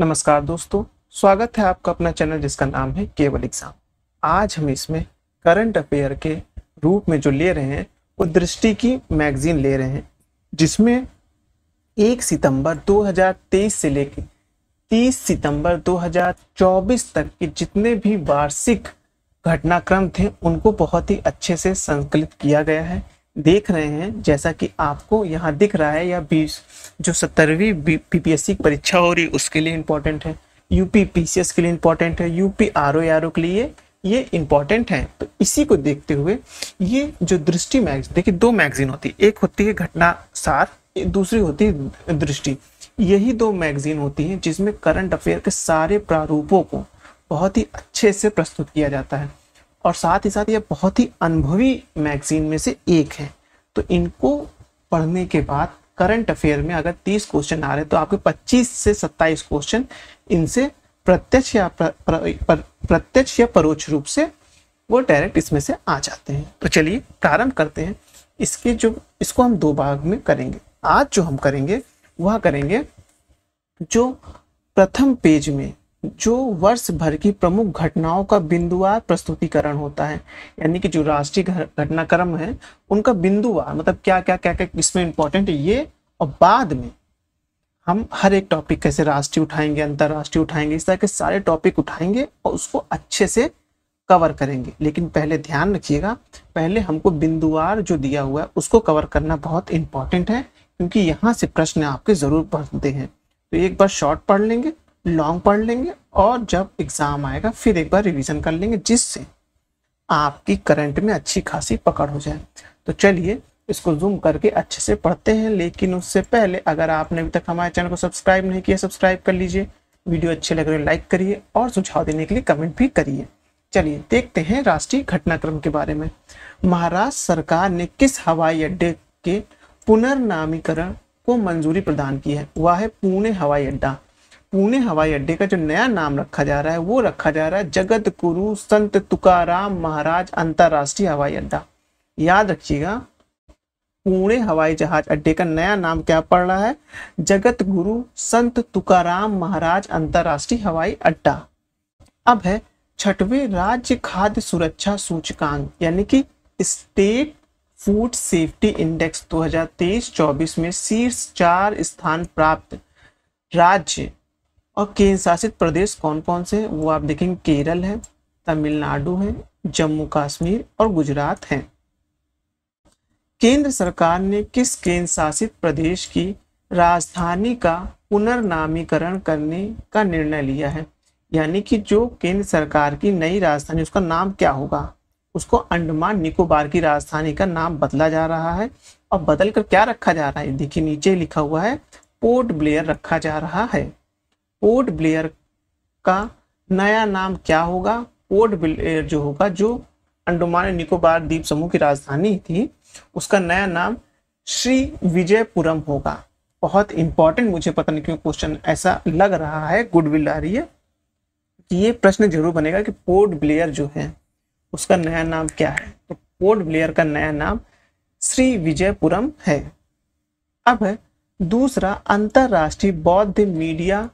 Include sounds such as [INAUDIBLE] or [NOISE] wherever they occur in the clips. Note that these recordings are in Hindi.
नमस्कार दोस्तों स्वागत है आपका अपना चैनल जिसका नाम है केवल एग्जाम आज हम इसमें करंट अफेयर के रूप में जो ले रहे हैं वो दृष्टि की मैगजीन ले रहे हैं जिसमें 1 सितंबर 2023 से लेकर 30 सितंबर 2024 तक के जितने भी वार्षिक घटनाक्रम थे उनको बहुत ही अच्छे से संकलित किया गया है देख रहे हैं जैसा कि आपको यहाँ दिख रहा है या बीस जो सत्तरवीं पी पीपीएससी परीक्षा हो रही उसके लिए इम्पोर्टेंट है यूपी पीसीएस के लिए इम्पोर्टेंट है UP R O R O के लिए ये इम्पॉर्टेंट है तो इसी को देखते हुए ये जो दृष्टि मैगज देखिए दो मैगजीन होती है एक होती है घटना सार दूसरी होती है दृष्टि यही दो मैगजीन होती है जिसमें करंट अफेयर के सारे प्रारूपों को बहुत ही अच्छे से प्रस्तुत किया जाता है और साथ ही साथ ये बहुत ही अनुभवी मैगजीन में से एक है तो इनको पढ़ने के बाद करंट अफेयर में अगर 30 क्वेश्चन आ रहे तो आपके 25 से 27 क्वेश्चन इनसे प्रत्यक्ष या प्र, प्र, प्र, प्रत्यक्ष या परोक्ष रूप से वो डायरेक्ट इसमें से आ जाते हैं तो चलिए प्रारंभ करते हैं इसके जो इसको हम दो भाग में करेंगे आज जो हम करेंगे वह करेंगे जो प्रथम पेज में जो वर्ष भर की प्रमुख घटनाओं का बिंदुवार प्रस्तुतिकरण होता है यानी कि जो राष्ट्रीय घटनाक्रम है उनका बिंदुवार मतलब क्या क्या क्या क्या इसमें इंपॉर्टेंट है ये और बाद में हम हर एक टॉपिक कैसे राष्ट्रीय उठाएंगे अंतर्राष्ट्रीय उठाएंगे इस तरह के सारे टॉपिक उठाएंगे और उसको अच्छे से कवर करेंगे लेकिन पहले ध्यान रखिएगा पहले हमको बिंदुवार जो दिया हुआ है उसको कवर करना बहुत इंपॉर्टेंट है क्योंकि यहाँ से प्रश्न आपके जरूर पढ़ते हैं तो एक बार शॉर्ट पढ़ लेंगे लॉन्ग पढ़ लेंगे और जब एग्ज़ाम आएगा फिर एक बार रिवीजन कर लेंगे जिससे आपकी करंट में अच्छी खासी पकड़ हो जाए तो चलिए इसको जूम करके अच्छे से पढ़ते हैं लेकिन उससे पहले अगर आपने अभी तक हमारे चैनल को सब्सक्राइब नहीं किया सब्सक्राइब कर लीजिए वीडियो अच्छे लग रहे लाइक करिए और सुझाव देने के लिए कमेंट भी करिए चलिए देखते हैं राष्ट्रीय घटनाक्रम के बारे में महाराष्ट्र सरकार ने किस हवाई अड्डे के पुनर्नामीकरण को मंजूरी प्रदान की है वह है पुणे हवाई अड्डा पुणे हवाई अड्डे का जो नया नाम रखा जा रहा है वो रखा जा रहा है जगत गुरु संत तुकाराम महाराज अंतर्राष्ट्रीय हवाई अड्डा याद रखिएगा पुणे हवाई जहाज अड्डे का नया नाम क्या पड़ रहा है जगत गुरु संत तुकाराम महाराज अंतर्राष्ट्रीय हवाई अड्डा अब है छठवें राज्य खाद्य सुरक्षा सूचकांक यानी कि स्टेट फूड सेफ्टी इंडेक्स 2023-24 में शीर्ष चार स्थान प्राप्त राज्य और केंद्र शासित प्रदेश कौन कौन से वो आप देखेंगे केरल है तमिलनाडु है जम्मू कश्मीर और गुजरात है केंद्र सरकार ने किस केंद्र शासित प्रदेश की राजधानी का पुनर्नामीकरण करने का निर्णय लिया है यानी कि जो केंद्र सरकार की नई राजधानी उसका नाम क्या होगा उसको अंडमान निकोबार की राजधानी का नाम बदला जा रहा है और बदल कर क्या रखा जा रहा है देखिए नीचे लिखा हुआ है पोर्ट ब्लेयर रखा जा रहा है पोर्ट ब्लेयर का नया नाम क्या होगा पोर्ट ब्लेयर जो होगा जो अंडमान निकोबार द्वीप समूह की राजधानी थी उसका नया नाम श्री विजयपुरम होगा बहुत इंपॉर्टेंट मुझे पता नहीं क्यों क्वेश्चन ऐसा लग रहा है गुडविल आ रही है कि ये प्रश्न जरूर बनेगा कि पोर्ट ब्लेयर जो है उसका नया नाम क्या है तो पोर्ट ब्लेयर का नया नाम श्री विजयपुरम है अब दूसरा अंतरराष्ट्रीय बौद्ध मीडिया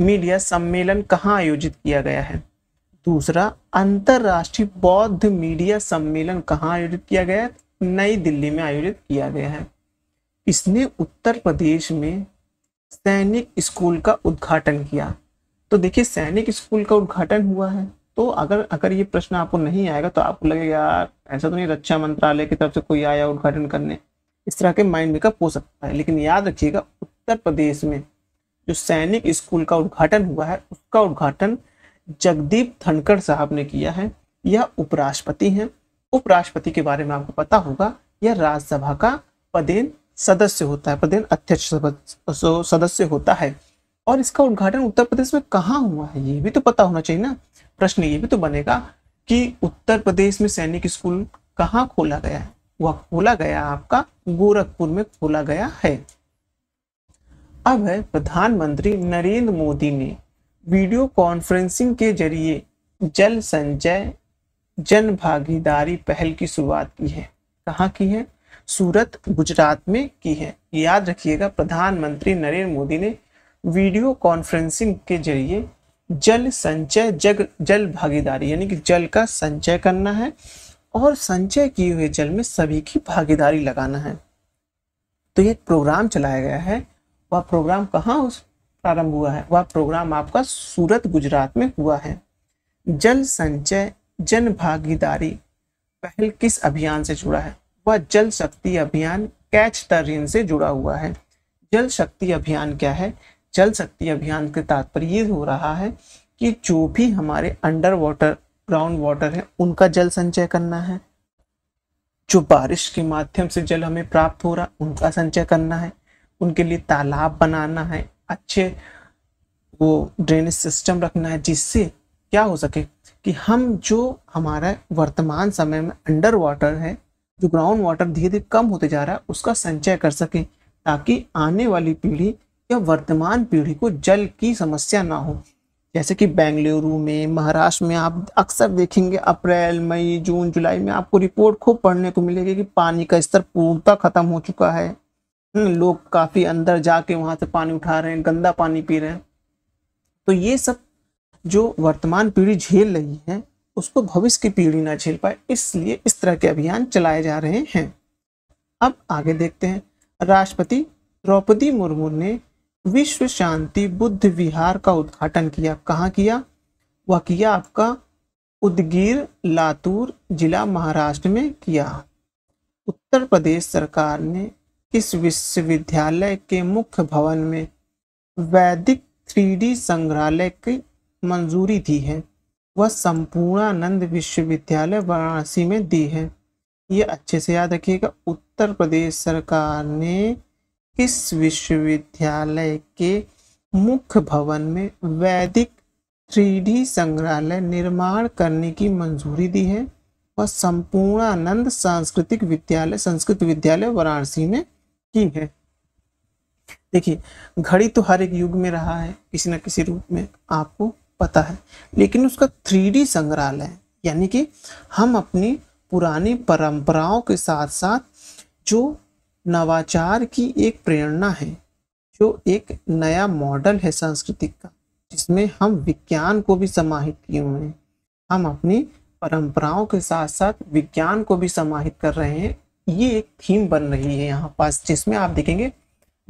मीडिया सम्मेलन कहाँ आयोजित किया गया है दूसरा अंतर्राष्ट्रीय बौद्ध मीडिया सम्मेलन कहाँ आयोजित किया गया है नई दिल्ली में आयोजित किया गया है इसने उत्तर प्रदेश में सैनिक स्कूल का उद्घाटन किया तो देखिए सैनिक स्कूल का उद्घाटन हुआ है तो अगर अगर ये प्रश्न आपको नहीं आएगा तो आपको लगेगा यार ऐसा तो नहीं रक्षा मंत्रालय की तरफ से कोई आया उद्घाटन करने इस तरह के माइंड मेकअप हो सकता है लेकिन याद रखिएगा उत्तर प्रदेश में जो सैनिक स्कूल का उद्घाटन हुआ है उसका उद्घाटन जगदीप धनखड़ साहब ने किया है यह उपराष्ट्रपति हैं उपराष्ट्रपति के बारे में आपको पता होगा यह राज्यसभा का पदेन सदस्य होता है पदेन अध्यक्ष सदस्य होता है और इसका उद्घाटन उत्तर प्रदेश में कहाँ हुआ है ये भी तो पता होना चाहिए ना प्रश्न ये भी तो बनेगा कि उत्तर प्रदेश में सैनिक स्कूल कहाँ खोला गया है वह खोला गया आपका गोरखपुर में खोला गया है अब है प्रधानमंत्री नरेंद्र मोदी ने वीडियो कॉन्फ्रेंसिंग के जरिए जल संचय जन भागीदारी पहल की शुरुआत की है कहाँ की है सूरत गुजरात में की है याद रखिएगा प्रधानमंत्री नरेंद्र मोदी ने वीडियो कॉन्फ्रेंसिंग के जरिए जल संचय जग जल भागीदारी यानी कि जल का संचय करना है और संचय किए हुए जल में सभी की भागीदारी लगाना है तो ये प्रोग्राम चलाया गया है वह प्रोग्राम कहाँ उस प्रारंभ हुआ है वह प्रोग्राम आपका सूरत गुजरात में हुआ है जल संचय जन भागीदारी पहल किस अभियान से जुड़ा है वह जल शक्ति अभियान कैच द रेन से जुड़ा हुआ है जल शक्ति अभियान क्या है जल शक्ति अभियान के तात्पर्य ये हो रहा है कि जो भी हमारे अंडर वाटर ग्राउंड वाटर है उनका जल संचय करना है जो बारिश के माध्यम से जल हमें प्राप्त हो रहा उनका संचय करना है उनके लिए तालाब बनाना है अच्छे वो ड्रेनेज सिस्टम रखना है जिससे क्या हो सके कि हम जो हमारा वर्तमान समय में अंडर वाटर है जो ग्राउंड वाटर धीरे धीरे कम होते जा रहा है उसका संचय कर सकें ताकि आने वाली पीढ़ी या वर्तमान पीढ़ी को जल की समस्या ना हो जैसे कि बेंगलुरु में महाराष्ट्र में आप अक्सर देखेंगे अप्रैल मई जून जुलाई में आपको रिपोर्ट खूब पढ़ने को मिलेगी कि पानी का स्तर पूर्णतः खत्म हो चुका है लोग काफ़ी अंदर जाके वहाँ से पानी उठा रहे हैं गंदा पानी पी रहे हैं तो ये सब जो वर्तमान पीढ़ी झेल रही है उसको भविष्य की पीढ़ी ना झेल पाए इसलिए इस तरह के अभियान चलाए जा रहे हैं अब आगे देखते हैं राष्ट्रपति द्रौपदी मुर्मू ने विश्व शांति बुद्ध विहार का उद्घाटन किया कहाँ किया वह किया आपका उदगीर लातूर जिला महाराष्ट्र में किया उत्तर प्रदेश सरकार ने इस विश्वविद्यालय के मुख्य भवन में वैदिक थ्री संग्रहालय की मंजूरी दी है वह संपूर्णानंद विश्वविद्यालय वाराणसी में दी है ये अच्छे से याद रखिएगा उत्तर प्रदेश सरकार ने किस विश्वविद्यालय के मुख्य भवन में वैदिक थ्री संग्रहालय निर्माण करने की मंजूरी दी है वह संपूर्णानंद सांस्कृतिक विद्यालय संस्कृत विद्यालय वाराणसी में की है देखिए घड़ी तो हर एक युग में रहा है किसी न किसी रूप में आपको पता है लेकिन उसका थ्री संग्रहालय यानी कि हम अपनी पुरानी परंपराओं के साथ साथ जो नवाचार की एक प्रेरणा है जो एक नया मॉडल है सांस्कृतिक का जिसमें हम विज्ञान को भी समाहित किए हुए हैं हम अपनी परंपराओं के साथ साथ विज्ञान को भी समाहित कर रहे हैं ये एक थीम बन रही है यहाँ पास जिसमें आप देखेंगे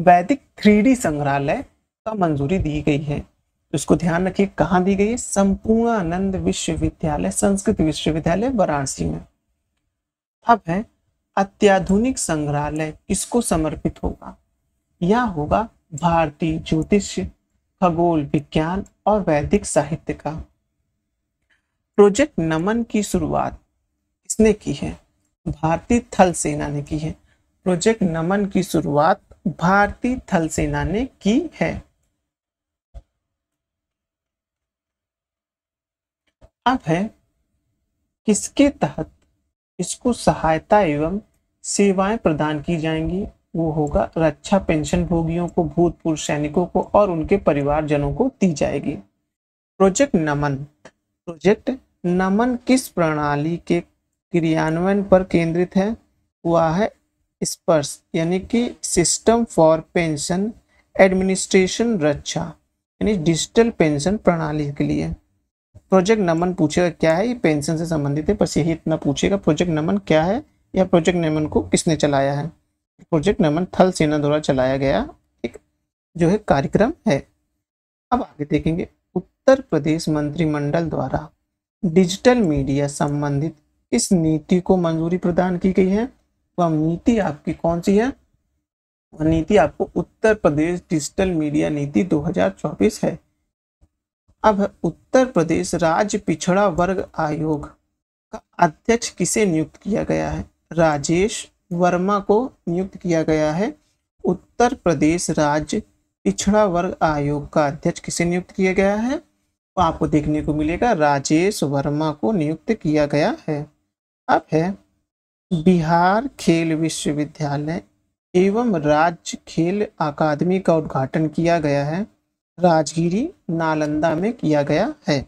वैदिक थ्री संग्रहालय का मंजूरी दी गई है तो इसको ध्यान रखिए कहाँ दी गई है संपूर्ण आनंद विश्वविद्यालय संस्कृत विश्वविद्यालय वाराणसी में अब है अत्याधुनिक संग्रहालय किसको समर्पित होगा यह होगा भारतीय ज्योतिष खगोल विज्ञान और वैदिक साहित्य का प्रोजेक्ट नमन की शुरुआत किसने की है भारतीय थल सेना ने की है प्रोजेक्ट नमन की शुरुआत भारतीय थल सेना ने की है अब है किसके तहत इसको सहायता एवं सेवाएं प्रदान की जाएंगी वो होगा रक्षा पेंशन भोगियों को भूतपूर्व सैनिकों को और उनके परिवारजनों को दी जाएगी प्रोजेक्ट नमन प्रोजेक्ट नमन किस प्रणाली के क्रियान्वयन पर केंद्रित है हुआ है स्पर्श यानी कि system for pension administration Raksha यानी डिजिटल पेंशन प्रणाली के लिए प्रोजेक्ट नमन पूछेगा क्या है ये पेंशन से संबंधित है बस यही इतना पूछेगा प्रोजेक्ट नमन क्या है या प्रोजेक्ट नमन को किसने चलाया है प्रोजेक्ट नमन थल सेना द्वारा चलाया गया एक जो है कार्यक्रम है अब आगे देखेंगे उत्तर प्रदेश मंत्रिमंडल द्वारा डिजिटल मीडिया संबंधित इस नीति को मंजूरी प्रदान की गई है वह नीति आपकी कौन सी है वह नीति आपको उत्तर प्रदेश डिजिटल मीडिया नीति 2024 है अब उत्तर प्रदेश राज्य पिछड़ा वर्ग आयोग का अध्यक्ष किसे नियुक्त किया गया है राजेश वर्मा को नियुक्त किया गया है उत्तर प्रदेश राज्य पिछड़ा वर्ग आयोग का अध्यक्ष किसे नियुक्त किया गया है आपको देखने को मिलेगा राजेश वर्मा को नियुक्त किया गया है अब है बिहार खेल विश्वविद्यालय एवं राज्य खेल अकादमी का उद्घाटन किया गया है राजगिरी नालंदा में किया गया है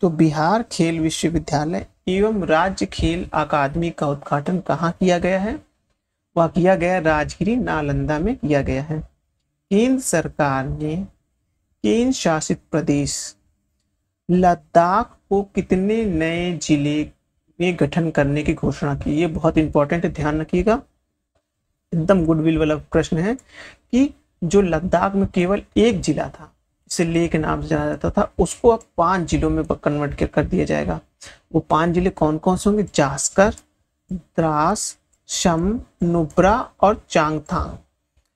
तो बिहार खेल विश्वविद्यालय एवं राज्य खेल अकादमी का उद्घाटन कहाँ किया गया है वह किया गया राजगिरी नालंदा में किया गया है केंद्र सरकार ने केंद्र शासित प्रदेश लद्दाख को कितने नए जिले में गठन करने की घोषणा की ये बहुत इंपॉर्टेंट है ध्यान रखिएगा एकदम गुडविल वाला प्रश्न है कि जो लद्दाख में केवल एक जिला था इसे ले के नाम से जाना जाता था उसको अब पांच जिलों में कन्वर्ट कर दिया जाएगा वो पांच जिले कौन कौन से होंगे जास्कर द्रास शम नुब्रा और चांगथांग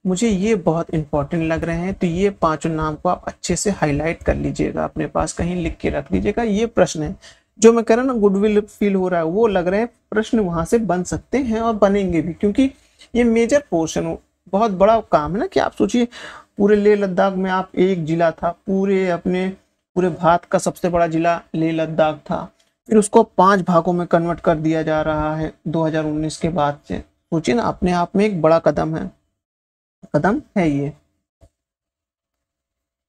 मुझे ये बहुत इंपॉर्टेंट लग रहे हैं तो ये पांचों नाम को आप अच्छे से हाईलाइट कर लीजिएगा अपने पास कहीं लिख के रख लीजिएगा ये प्रश्न है जो मैं कह रहा ना गुडविल फील हो रहा है वो लग रहे हैं प्रश्न वहां से बन सकते हैं और बनेंगे भी क्योंकि ये मेजर पोर्शन बहुत बड़ा काम है ना कि आप सोचिए पूरे लेह लद्दाख में आप एक जिला था पूरे अपने पूरे भारत का सबसे बड़ा जिला लेह लद्दाख था फिर उसको पांच भागों में कन्वर्ट कर दिया जा रहा है 2019 के बाद से सोचिए ना अपने आप में एक बड़ा कदम है कदम है ये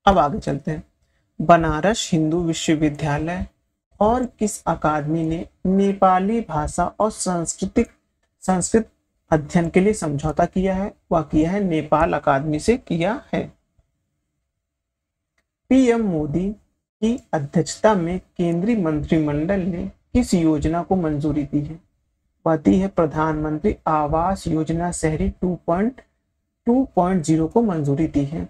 अब आगे चलते हैं बनारस हिंदू विश्वविद्यालय और किस अकादमी ने नेपाली भाषा और सांस्कृतिक संस्कृत अध्ययन के लिए समझौता किया है वह किया है नेपाल अकादमी से किया है पीएम मोदी की अध्यक्षता में केंद्रीय मंत्रिमंडल ने किस योजना को मंजूरी दी है वह दी है प्रधानमंत्री आवास योजना शहरी 2.2.0 को मंजूरी दी है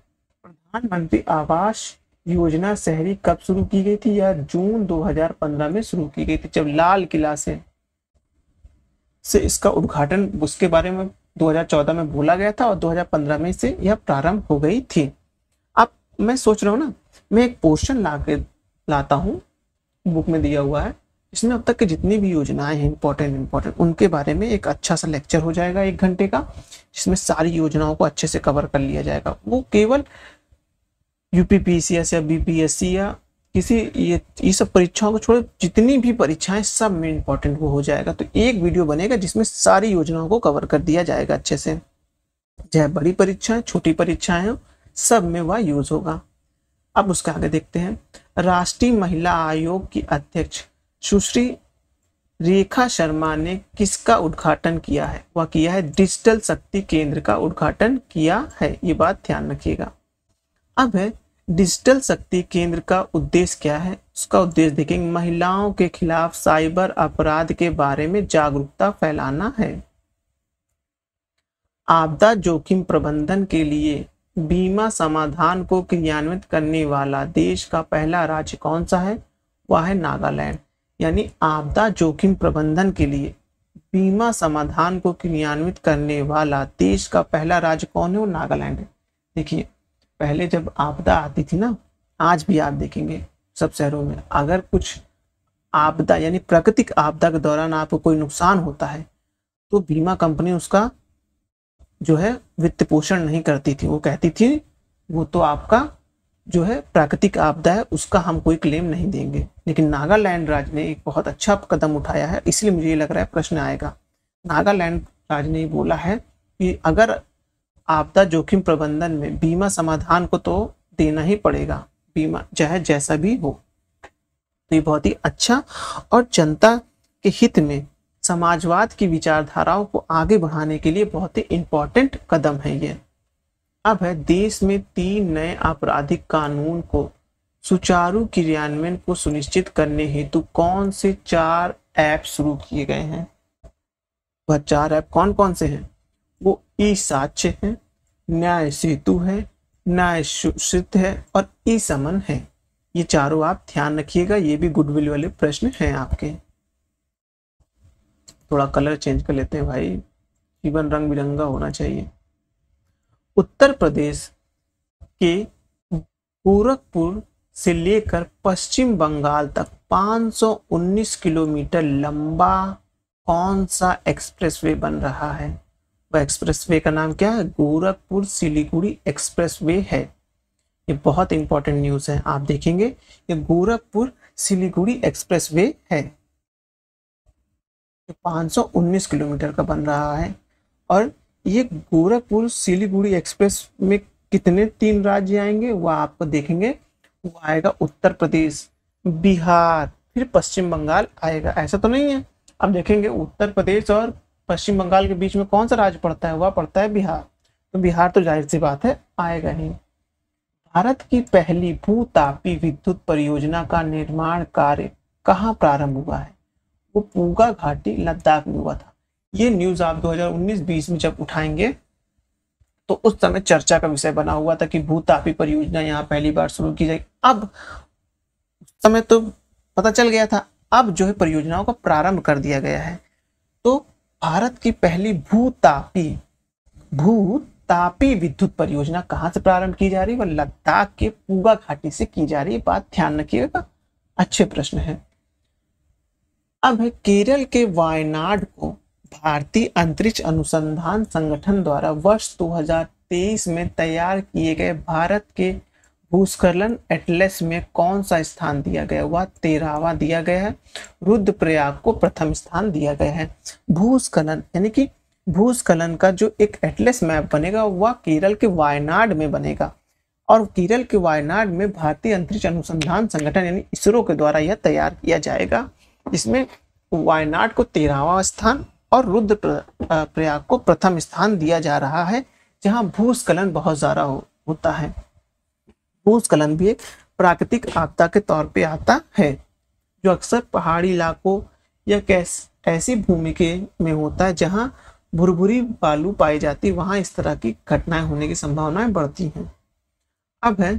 प्रधानमंत्री आवास योजना शहरी कब शुरू की गई थी या जून 2015 में शुरू की गई थी जब लाल किला से से इसका उद्घाटन उसके बारे में 2014 में बोला गया था और 2015 में से यह प्रारंभ हो गई थी अब मैं सोच रहा हूँ ना मैं एक पोर्शन ला के लाता हूँ बुक में दिया हुआ है इसमें अब तक की जितनी भी योजनाएं हैं इंपॉर्टेंट इंपॉर्टेंट उनके बारे में एक अच्छा सा लेक्चर हो जाएगा एक घंटे का जिसमें सारी योजनाओं को अच्छे से कवर कर लिया जाएगा वो केवल यूपीपीसीएस या बीपीएससी या किसी ये ये सब परीक्षाओं को छोड़ जितनी भी परीक्षाएं सब में इंपॉर्टेंट वो हो जाएगा तो एक वीडियो बनेगा जिसमें सारी योजनाओं को कवर कर दिया जाएगा अच्छे से चाहे बड़ी परीक्षाएं छोटी परीक्षाएं हो सब में वह यूज होगा अब उसका आगे देखते हैं राष्ट्रीय महिला आयोग की अध्यक्ष सुश्री रेखा शर्मा ने किसका उद्घाटन किया है वह किया है डिजिटल शक्ति केंद्र का उद्घाटन किया है ये बात ध्यान रखिएगा अब है डिजिटल शक्ति केंद्र का उद्देश्य क्या है उसका उद्देश्य देखेंगे महिलाओं के खिलाफ साइबर अपराध के बारे में जागरूकता फैलाना है आपदा जोखिम प्रबंधन के लिए बीमा समाधान को क्रियान्वित करने वाला देश का पहला राज्य कौन सा है वह है नागालैंड यानी आपदा जोखिम प्रबंधन के लिए बीमा समाधान को क्रियान्वित करने वाला देश का पहला राज्य कौन है वो नागालैंड है देखिए पहले जब आपदा आती थी ना आज भी आप देखेंगे सब शहरों में अगर कुछ आपदा यानी प्राकृतिक आपदा के दौरान आपको कोई नुकसान होता है तो बीमा कंपनी उसका जो है वित्त पोषण नहीं करती थी वो कहती थी वो तो आपका जो है प्राकृतिक आपदा है उसका हम कोई क्लेम नहीं देंगे लेकिन नागालैंड राज्य ने एक बहुत अच्छा कदम उठाया है इसलिए मुझे ये लग रहा है प्रश्न आएगा नागालैंड राज्य ने बोला है कि अगर आपदा जोखिम प्रबंधन में बीमा समाधान को तो देना ही पड़ेगा बीमा चाहे जैसा भी हो तो ये बहुत ही अच्छा और जनता के हित में समाजवाद की विचारधाराओं को आगे बढ़ाने के लिए बहुत ही इम्पोर्टेंट कदम है ये अब है देश में तीन नए आपराधिक कानून को सुचारू क्रियान्वयन को सुनिश्चित करने हेतु कौन से चार ऐप शुरू किए गए हैं वह चार ऐप कौन कौन से हैं वो ई साक्ष्य है न्याय सेतु है न्याय सिद्ध है और ई समन है ये चारों आप ध्यान रखिएगा ये भी गुडविल वाले प्रश्न हैं आपके थोड़ा कलर चेंज कर लेते हैं भाई जीवन रंग बिरंगा होना चाहिए उत्तर प्रदेश के गोरखपुर से लेकर पश्चिम बंगाल तक 519 किलोमीटर लंबा कौन सा एक्सप्रेसवे बन रहा है एक्सप्रेसवे का नाम क्या है गोरखपुर सिलीगुड़ी एक्सप्रेसवे है ये बहुत इंपॉर्टेंट न्यूज़ है आप देखेंगे ये गोरखपुर सिलीगुड़ी एक्सप्रेसवे है ये 519 किलोमीटर का बन रहा है और ये गोरखपुर सिलीगुड़ी एक्सप्रेस में कितने तीन राज्य आएंगे वह आपको देखेंगे वो आएगा उत्तर प्रदेश बिहार फिर पश्चिम बंगाल आएगा ऐसा तो नहीं है अब देखेंगे उत्तर प्रदेश और पश्चिम बंगाल के बीच में कौन सा राज्य पड़ता है वह पड़ता है बिहार तो बिहार तो जाहिर सी बात है आएगा ही भारत की पहली भूतापी विद्युत परियोजना का निर्माण कार्य कहाँ प्रारंभ हुआ है वो पूगा घाटी लद्दाख में हुआ था ये न्यूज आप 2019-20 में जब उठाएंगे तो उस समय चर्चा का विषय बना हुआ था कि भूतापी परियोजना यहाँ पहली बार शुरू की जाएगी अब उस समय तो पता चल गया था अब जो है परियोजनाओं का प्रारंभ कर दिया गया है तो भारत की पहली भूतापी भूतापी विद्युत परियोजना कहां से प्रारंभ की जा रही है वह लद्दाख के पूगा घाटी से की जा रही है बात ध्यान रखिएगा अच्छे प्रश्न है अब है केरल के वायनाड को भारतीय अंतरिक्ष अनुसंधान संगठन द्वारा वर्ष 2023 में तैयार किए गए भारत के भूस्खलन एटलेस में कौन सा स्थान दिया गया हुआ तेरहवा दिया गया है रुद्रप्रयाग को प्रथम स्थान दिया गया है भूस्खलन यानी कि भूस्खलन का जो एक एटलेस मैप बनेगा वह केरल के वायनाड में बनेगा और केरल के वायनाड में भारतीय अंतरिक्ष अनुसंधान संगठन यानी इसरो के द्वारा यह तैयार किया जाएगा इसमें वायनाड को तेरहवा स्थान और रुद्र प्रयाग को प्रथम स्थान दिया जा रहा है जहाँ भूस्खलन बहुत ज़्यादा हो, होता है भूस्खलन भी एक प्राकृतिक आपदा के तौर पे आता है जो अक्सर पहाड़ी इलाकों या ऐसी भूमि के में होता है जहाँ भुरभुरी बालू पाई जाती वहाँ इस तरह की घटनाएं होने की संभावनाएं बढ़ती हैं अब है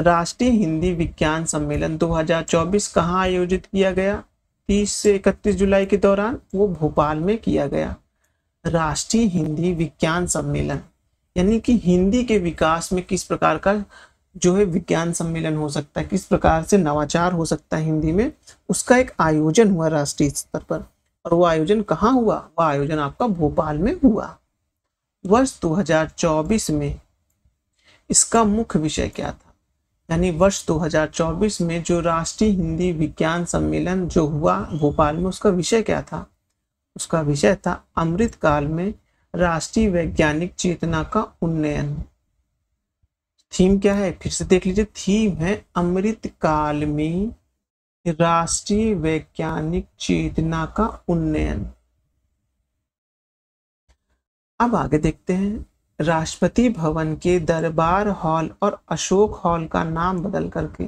राष्ट्रीय हिंदी विज्ञान सम्मेलन 2024 कहाँ आयोजित किया गया 30 से 31 जुलाई के दौरान वो भोपाल में किया गया राष्ट्रीय हिंदी विज्ञान सम्मेलन यानी कि हिंदी के विकास में किस प्रकार का जो है विज्ञान सम्मेलन हो सकता है किस प्रकार से नवाचार हो सकता है हिंदी में उसका एक आयोजन हुआ राष्ट्रीय स्तर पर और वो आयोजन कहाँ हुआ वह आयोजन आपका भोपाल में हुआ वर्ष 2024 में इसका मुख्य विषय क्या था यानी वर्ष 2024 में जो राष्ट्रीय हिंदी विज्ञान सम्मेलन जो हुआ भोपाल में उसका विषय क्या था उसका विषय था अमृत काल में राष्ट्रीय वैज्ञानिक चेतना का उन्नयन थीम क्या है फिर से देख लीजिए थीम है अमृत काल में राष्ट्रीय वैज्ञानिक चेतना का उन्नयन अब आगे देखते हैं राष्ट्रपति भवन के दरबार हॉल और अशोक हॉल का नाम बदल करके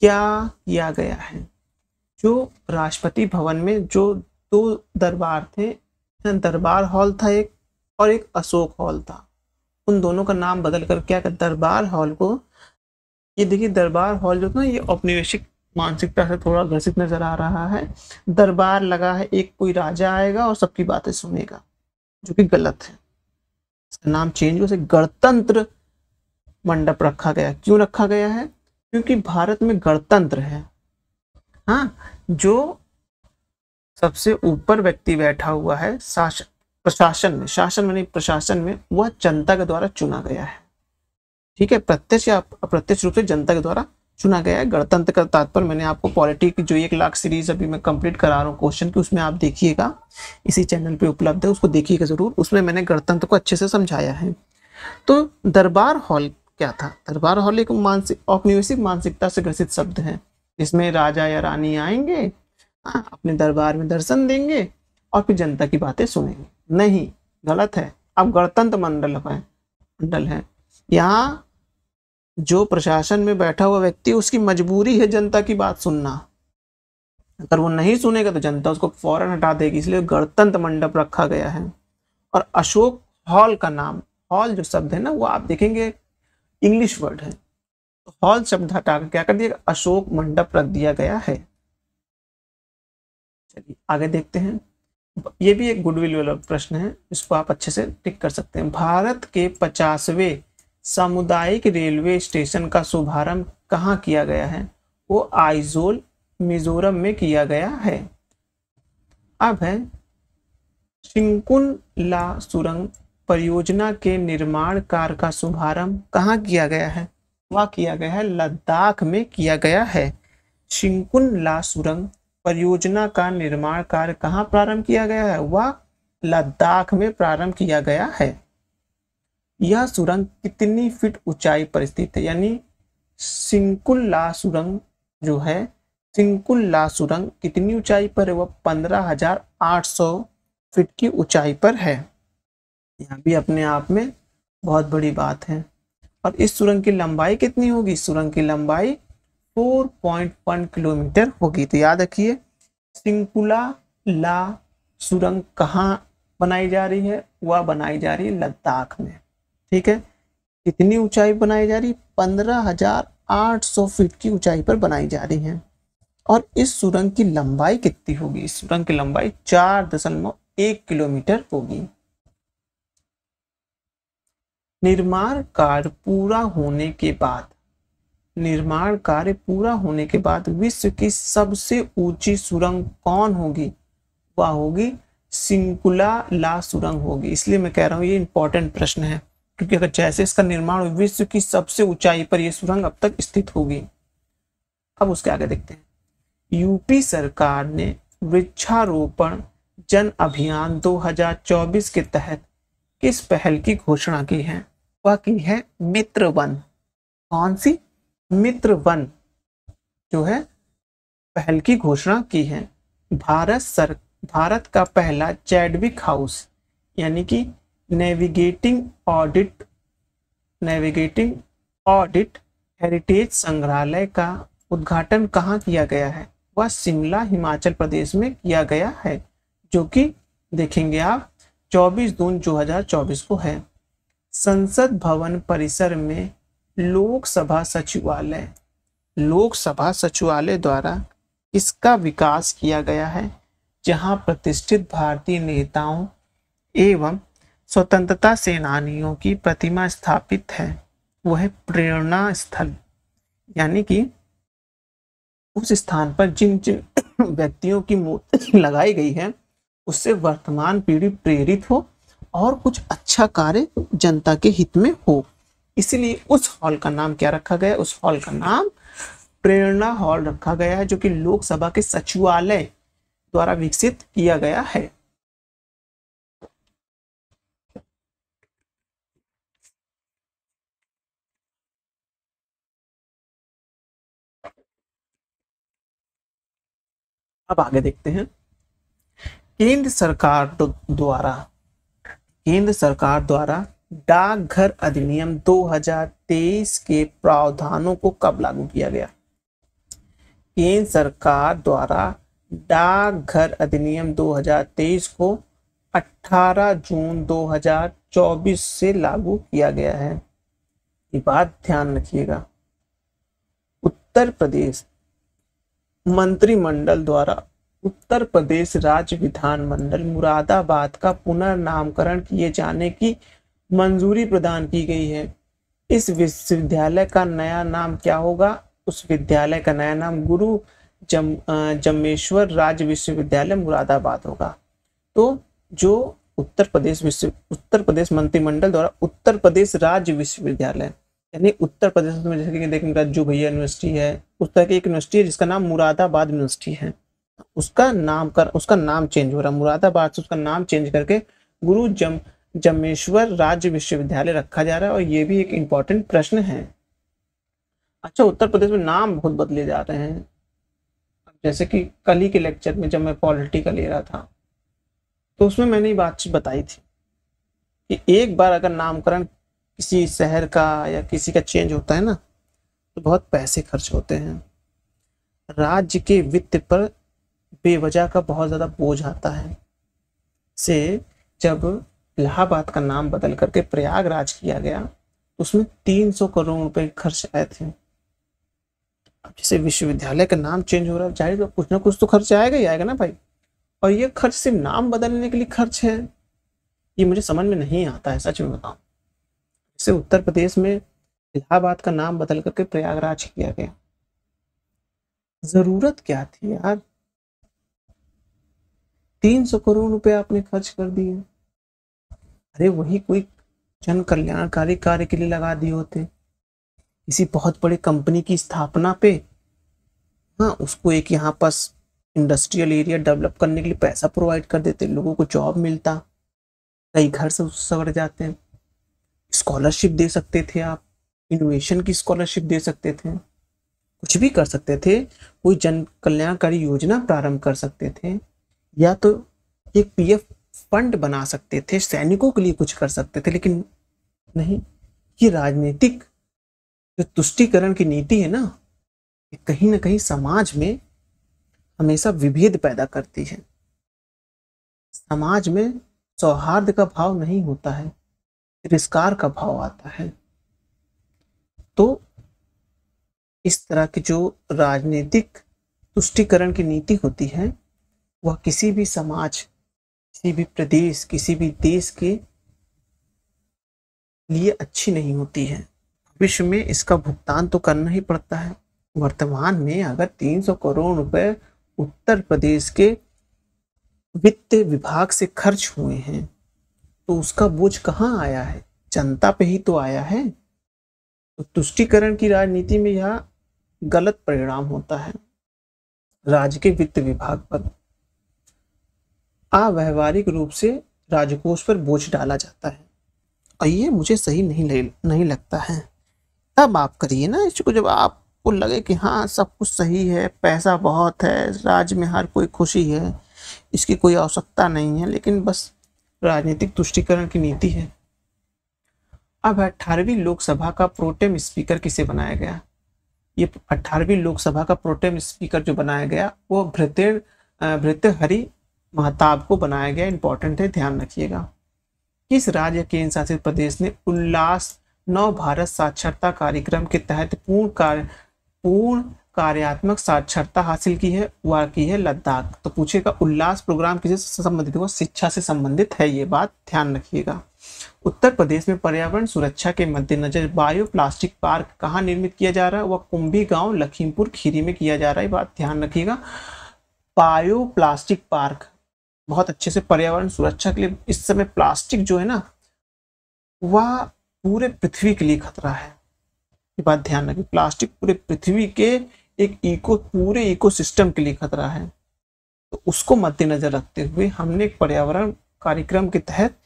क्या किया गया है जो राष्ट्रपति भवन में जो दो दरबार थे दरबार हॉल था एक और एक अशोक हॉल था उन दोनों का नाम बदल कर क्या कर दरबार हॉल को ये देखिए दरबार हॉल जो था ये औपनिवेशिक मानसिकता से थोड़ा ग्रसित नजर आ रहा है दरबार लगा है एक कोई राजा आएगा और सबकी बातें सुनेगा जो कि गलत है इसका नाम चेंज उसे गणतंत्र मंडप रखा गया क्यों रखा गया है क्योंकि भारत में गणतंत्र है हाँ जो सबसे ऊपर व्यक्ति बैठा हुआ है शासन प्रशासन में शासन मानी प्रशासन में वह जनता के द्वारा चुना गया है ठीक है प्रत्यक्ष या अप्रत्यक्ष रूप से जनता के द्वारा चुना गया है गणतंत्र का तात्पर्य मैंने आपको पॉलिटिक जो एक लाख सीरीज अभी मैं कंप्लीट करा रहा हूँ क्वेश्चन की उसमें आप देखिएगा इसी चैनल पे उपलब्ध है उसको देखिएगा जरूर उसमें मैंने गणतंत्र को अच्छे से समझाया है तो दरबार हॉल क्या था दरबार हॉल एक मानसिक औपनिवेशिक मानसिकता से ग्रसित शब्द है जिसमें राजा या रानी आएंगे अपने दरबार में दर्शन देंगे और फिर जनता की बातें सुनेंगे नहीं गलत है अब गणतंत्र मंडल है मंडल है यहाँ जो प्रशासन में बैठा हुआ व्यक्ति उसकी मजबूरी है जनता की बात सुनना अगर वो नहीं सुनेगा तो जनता उसको फौरन हटा देगी इसलिए गणतंत्र मंडप रखा गया है और अशोक हॉल का नाम हॉल जो शब्द है ना वो आप देखेंगे इंग्लिश वर्ड है तो हॉल शब्द हटा क्या कर दिया अशोक मंडप रख दिया गया है चलिए आगे देखते हैं ये भी एक गुडविल वाला प्रश्न है इसको आप अच्छे से टिक कर सकते हैं भारत के पचासवें सामुदायिक रेलवे स्टेशन का शुभारंभ कहाँ किया गया है वो आइजोल मिजोरम में किया गया है अब है सिंकुन ला सुरंग परियोजना के निर्माण कार्य का शुभारंभ कहाँ किया गया है वह किया गया है लद्दाख में किया गया है शिंकुन ला सुरंग परियोजना का निर्माण कार्य कहाँ प्रारंभ किया गया है वह लद्दाख में प्रारंभ किया गया है यह सुरंग कितनी फीट ऊंचाई पर स्थित है यानी सिंकुल्ला सुरंग जो है सिंकुल्ला सुरंग कितनी ऊंचाई पर है वह पंद्रह हजार आठ सौ फीट की ऊंचाई पर है यह भी अपने आप में बहुत बड़ी बात है और इस सुरंग की लंबाई कितनी होगी सुरंग की लंबाई 4.1 किलोमीटर होगी तो याद रखिए सिंकुला ला सुरंग कहाँ बनाई जा रही है वह बनाई जा रही है लद्दाख में ठीक है कितनी ऊंचाई बनाई जा रही है पंद्रह हजार आठ सौ फीट की ऊंचाई पर बनाई जा रही है और इस सुरंग की लंबाई कितनी होगी इस सुरंग की लंबाई चार दशमलव एक किलोमीटर होगी निर्माण कार्य पूरा होने के बाद निर्माण कार्य पूरा होने के बाद विश्व की सबसे ऊंची सुरंग कौन होगी वह होगी सिंकुला ला सुरंग होगी इसलिए मैं कह रहा हूँ ये इंपॉर्टेंट प्रश्न है क्योंकि अगर जैसे इसका निर्माण विश्व की सबसे ऊंचाई पर यह सुरंग अब तक स्थित होगी अब उसके आगे देखते हैं यूपी सरकार ने वृक्षारोपण जन अभियान 2024 के तहत किस पहल की घोषणा की है वह की है मित्र वन कौन सी मित्र वन जो है पहल की घोषणा की है भारत सर भारत का पहला चैडविक हाउस यानी कि navigating audit navigating audit heritage संग्रहालय का उद्घाटन कहाँ किया गया है वह शिमला हिमाचल प्रदेश में किया गया है जो कि देखेंगे आप 24 जून 2024 को है संसद भवन परिसर में लोकसभा सचिवालय लोकसभा सचिवालय द्वारा इसका विकास किया गया है जहां प्रतिष्ठित भारतीय नेताओं एवं स्वतंत्रता सेनानियों की प्रतिमा स्थापित है वह प्रेरणा स्थल यानी कि उस स्थान पर जिन व्यक्तियों की मूर्ति [COUGHS] लगाई गई है उससे वर्तमान पीढ़ी प्रेरित हो और कुछ अच्छा कार्य जनता के हित में हो इसीलिए उस हॉल का नाम क्या रखा गया उस हॉल का नाम प्रेरणा हॉल रखा गया है जो कि लोकसभा के सचिवालय द्वारा विकसित किया गया है अब आगे देखते हैं केंद्र सरकार द्वारा केंद्र सरकार द्वारा डाकघर अधिनियम 2023 के प्रावधानों को कब लागू किया गया केंद्र सरकार द्वारा डाकघर अधिनियम 2023 को 18 जून 2024 से लागू किया गया है ये बात ध्यान रखिएगा उत्तर प्रदेश मंत्रिमंडल द्वारा उत्तर प्रदेश राज्य विधानमंडल मुरादाबाद का पुनर्नामकरण किए जाने की मंजूरी प्रदान की गई है इस विश्वविद्यालय का नया नाम क्या होगा उस विद्यालय का नया नाम गुरु जम जमेश्वर राज्य विश्वविद्यालय मुरादाबाद होगा तो जो उत्तर प्रदेश विश्व उत्तर प्रदेश मंत्रिमंडल द्वारा उत्तर प्रदेश राज्य विश्वविद्यालय यानी उत्तर प्रदेश में जैसे कि देखें रज्जू भैया यूनिवर्सिटी है उस तरह की एक यूनिवर्सिटी है जिसका नाम मुरादाबाद यूनिवर्सिटी है उसका नाम कर उसका नाम चेंज हो रहा है मुरादाबाद से उसका नाम चेंज करके गुरु जम जमेश्वर राज्य विश्वविद्यालय रखा जा रहा है और ये भी एक इम्पॉर्टेंट प्रश्न है अच्छा उत्तर प्रदेश में नाम बहुत बदले जा रहे हैं जैसे कि कल ही के लेक्चर में जब मैं पॉलिटी का ले रहा था तो उसमें मैंने ये बातचीत बताई थी कि एक बार अगर नामकरण किसी शहर का या किसी का चेंज होता है ना तो बहुत पैसे खर्च होते हैं राज्य के वित्त पर बेवजह का बहुत ज़्यादा बोझ आता है से जब इलाहाबाद का नाम बदल करके प्रयागराज किया गया उसमें 300 करोड़ रुपए खर्च आए थे अब जैसे विश्वविद्यालय का नाम चेंज हो रहा है जाहिर कुछ ना कुछ तो खर्च आएगा ही आएगा ना भाई और ये खर्च सिर्फ नाम बदलने के लिए खर्च है ये मुझे समझ में नहीं आता है सच में बताऊं जैसे उत्तर प्रदेश में इलाहाबाद का नाम बदल करके प्रयागराज किया गया जरूरत क्या थी यार तीन सौ करोड़ रुपए आपने खर्च कर दिए अरे वही कोई जन कल्याणकारी कार्य के लिए लगा दिए होते किसी बहुत बड़ी कंपनी की स्थापना पे हाँ उसको एक यहाँ पास इंडस्ट्रियल एरिया डेवलप करने के लिए पैसा प्रोवाइड कर देते लोगों को जॉब मिलता कई घर से सवर जाते हैं स्कॉलरशिप दे सकते थे आप इनोवेशन की स्कॉलरशिप दे सकते थे कुछ भी कर सकते थे कोई जन कल्याणकारी योजना प्रारंभ कर सकते थे या तो एक पीएफ फंड बना सकते थे सैनिकों के लिए कुछ कर सकते थे लेकिन नहीं ये राजनीतिक जो तुष्टिकरण की नीति है ना ये कहीं ना कहीं समाज में हमेशा विभेद पैदा करती है समाज में सौहार्द का भाव नहीं होता है तिरस्कार का भाव आता है तो इस तरह की जो राजनीतिक तुष्टिकरण की नीति होती है वह किसी भी समाज किसी भी प्रदेश किसी भी देश के लिए अच्छी नहीं होती है विश्व में इसका भुगतान तो करना ही पड़ता है वर्तमान में अगर 300 करोड़ रुपए उत्तर प्रदेश के वित्त विभाग से खर्च हुए हैं तो उसका बोझ कहाँ आया है जनता पे ही तो आया है तो तुष्टिकरण की राजनीति में यह गलत परिणाम होता है राज्य के वित्त विभाग पर अव्यवहारिक रूप से राजकोष पर बोझ डाला जाता है और ये मुझे सही नहीं नहीं लगता है तब आप करिए ना इसको जब आपको लगे कि हाँ सब कुछ सही है पैसा बहुत है राज्य में हर कोई खुशी है इसकी कोई आवश्यकता नहीं है लेकिन बस राजनीतिक तुष्टिकरण की नीति है अब अठारहवीं लोकसभा का प्रोटेम स्पीकर किसे बनाया गया ये अठारहवीं लोकसभा का प्रोटेम स्पीकर जो बनाया गया वो भृत्य भृत्य हरि महताब को बनाया गया इंपॉर्टेंट है ध्यान रखिएगा किस राज्य केंद्र शासित प्रदेश ने उल्लास नव भारत साक्षरता कार्यक्रम के तहत पूर्ण कार्य पूर्ण कार्यात्मक साक्षरता हासिल की है वह की है लद्दाख तो पूछेगा उल्लास प्रोग्राम किसे संबंधित हुआ शिक्षा से संबंधित है ये बात ध्यान रखिएगा उत्तर प्रदेश में पर्यावरण सुरक्षा के मद्देनजर बायो प्लास्टिक पार्क कहाँ निर्मित किया जा रहा है वह कुंभी गांव लखीमपुर खीरी में किया जा रहा है बात ध्यान रखिएगा बायो प्लास्टिक पार्क बहुत अच्छे से पर्यावरण सुरक्षा के लिए इस समय प्लास्टिक जो है ना वह पूरे पृथ्वी के लिए खतरा है ये बात ध्यान रखें प्लास्टिक पूरे पृथ्वी के एक इको पूरे इकोसिस्टम के लिए खतरा है तो उसको मद्देनजर रखते हुए हमने एक पर्यावरण कार्यक्रम के तहत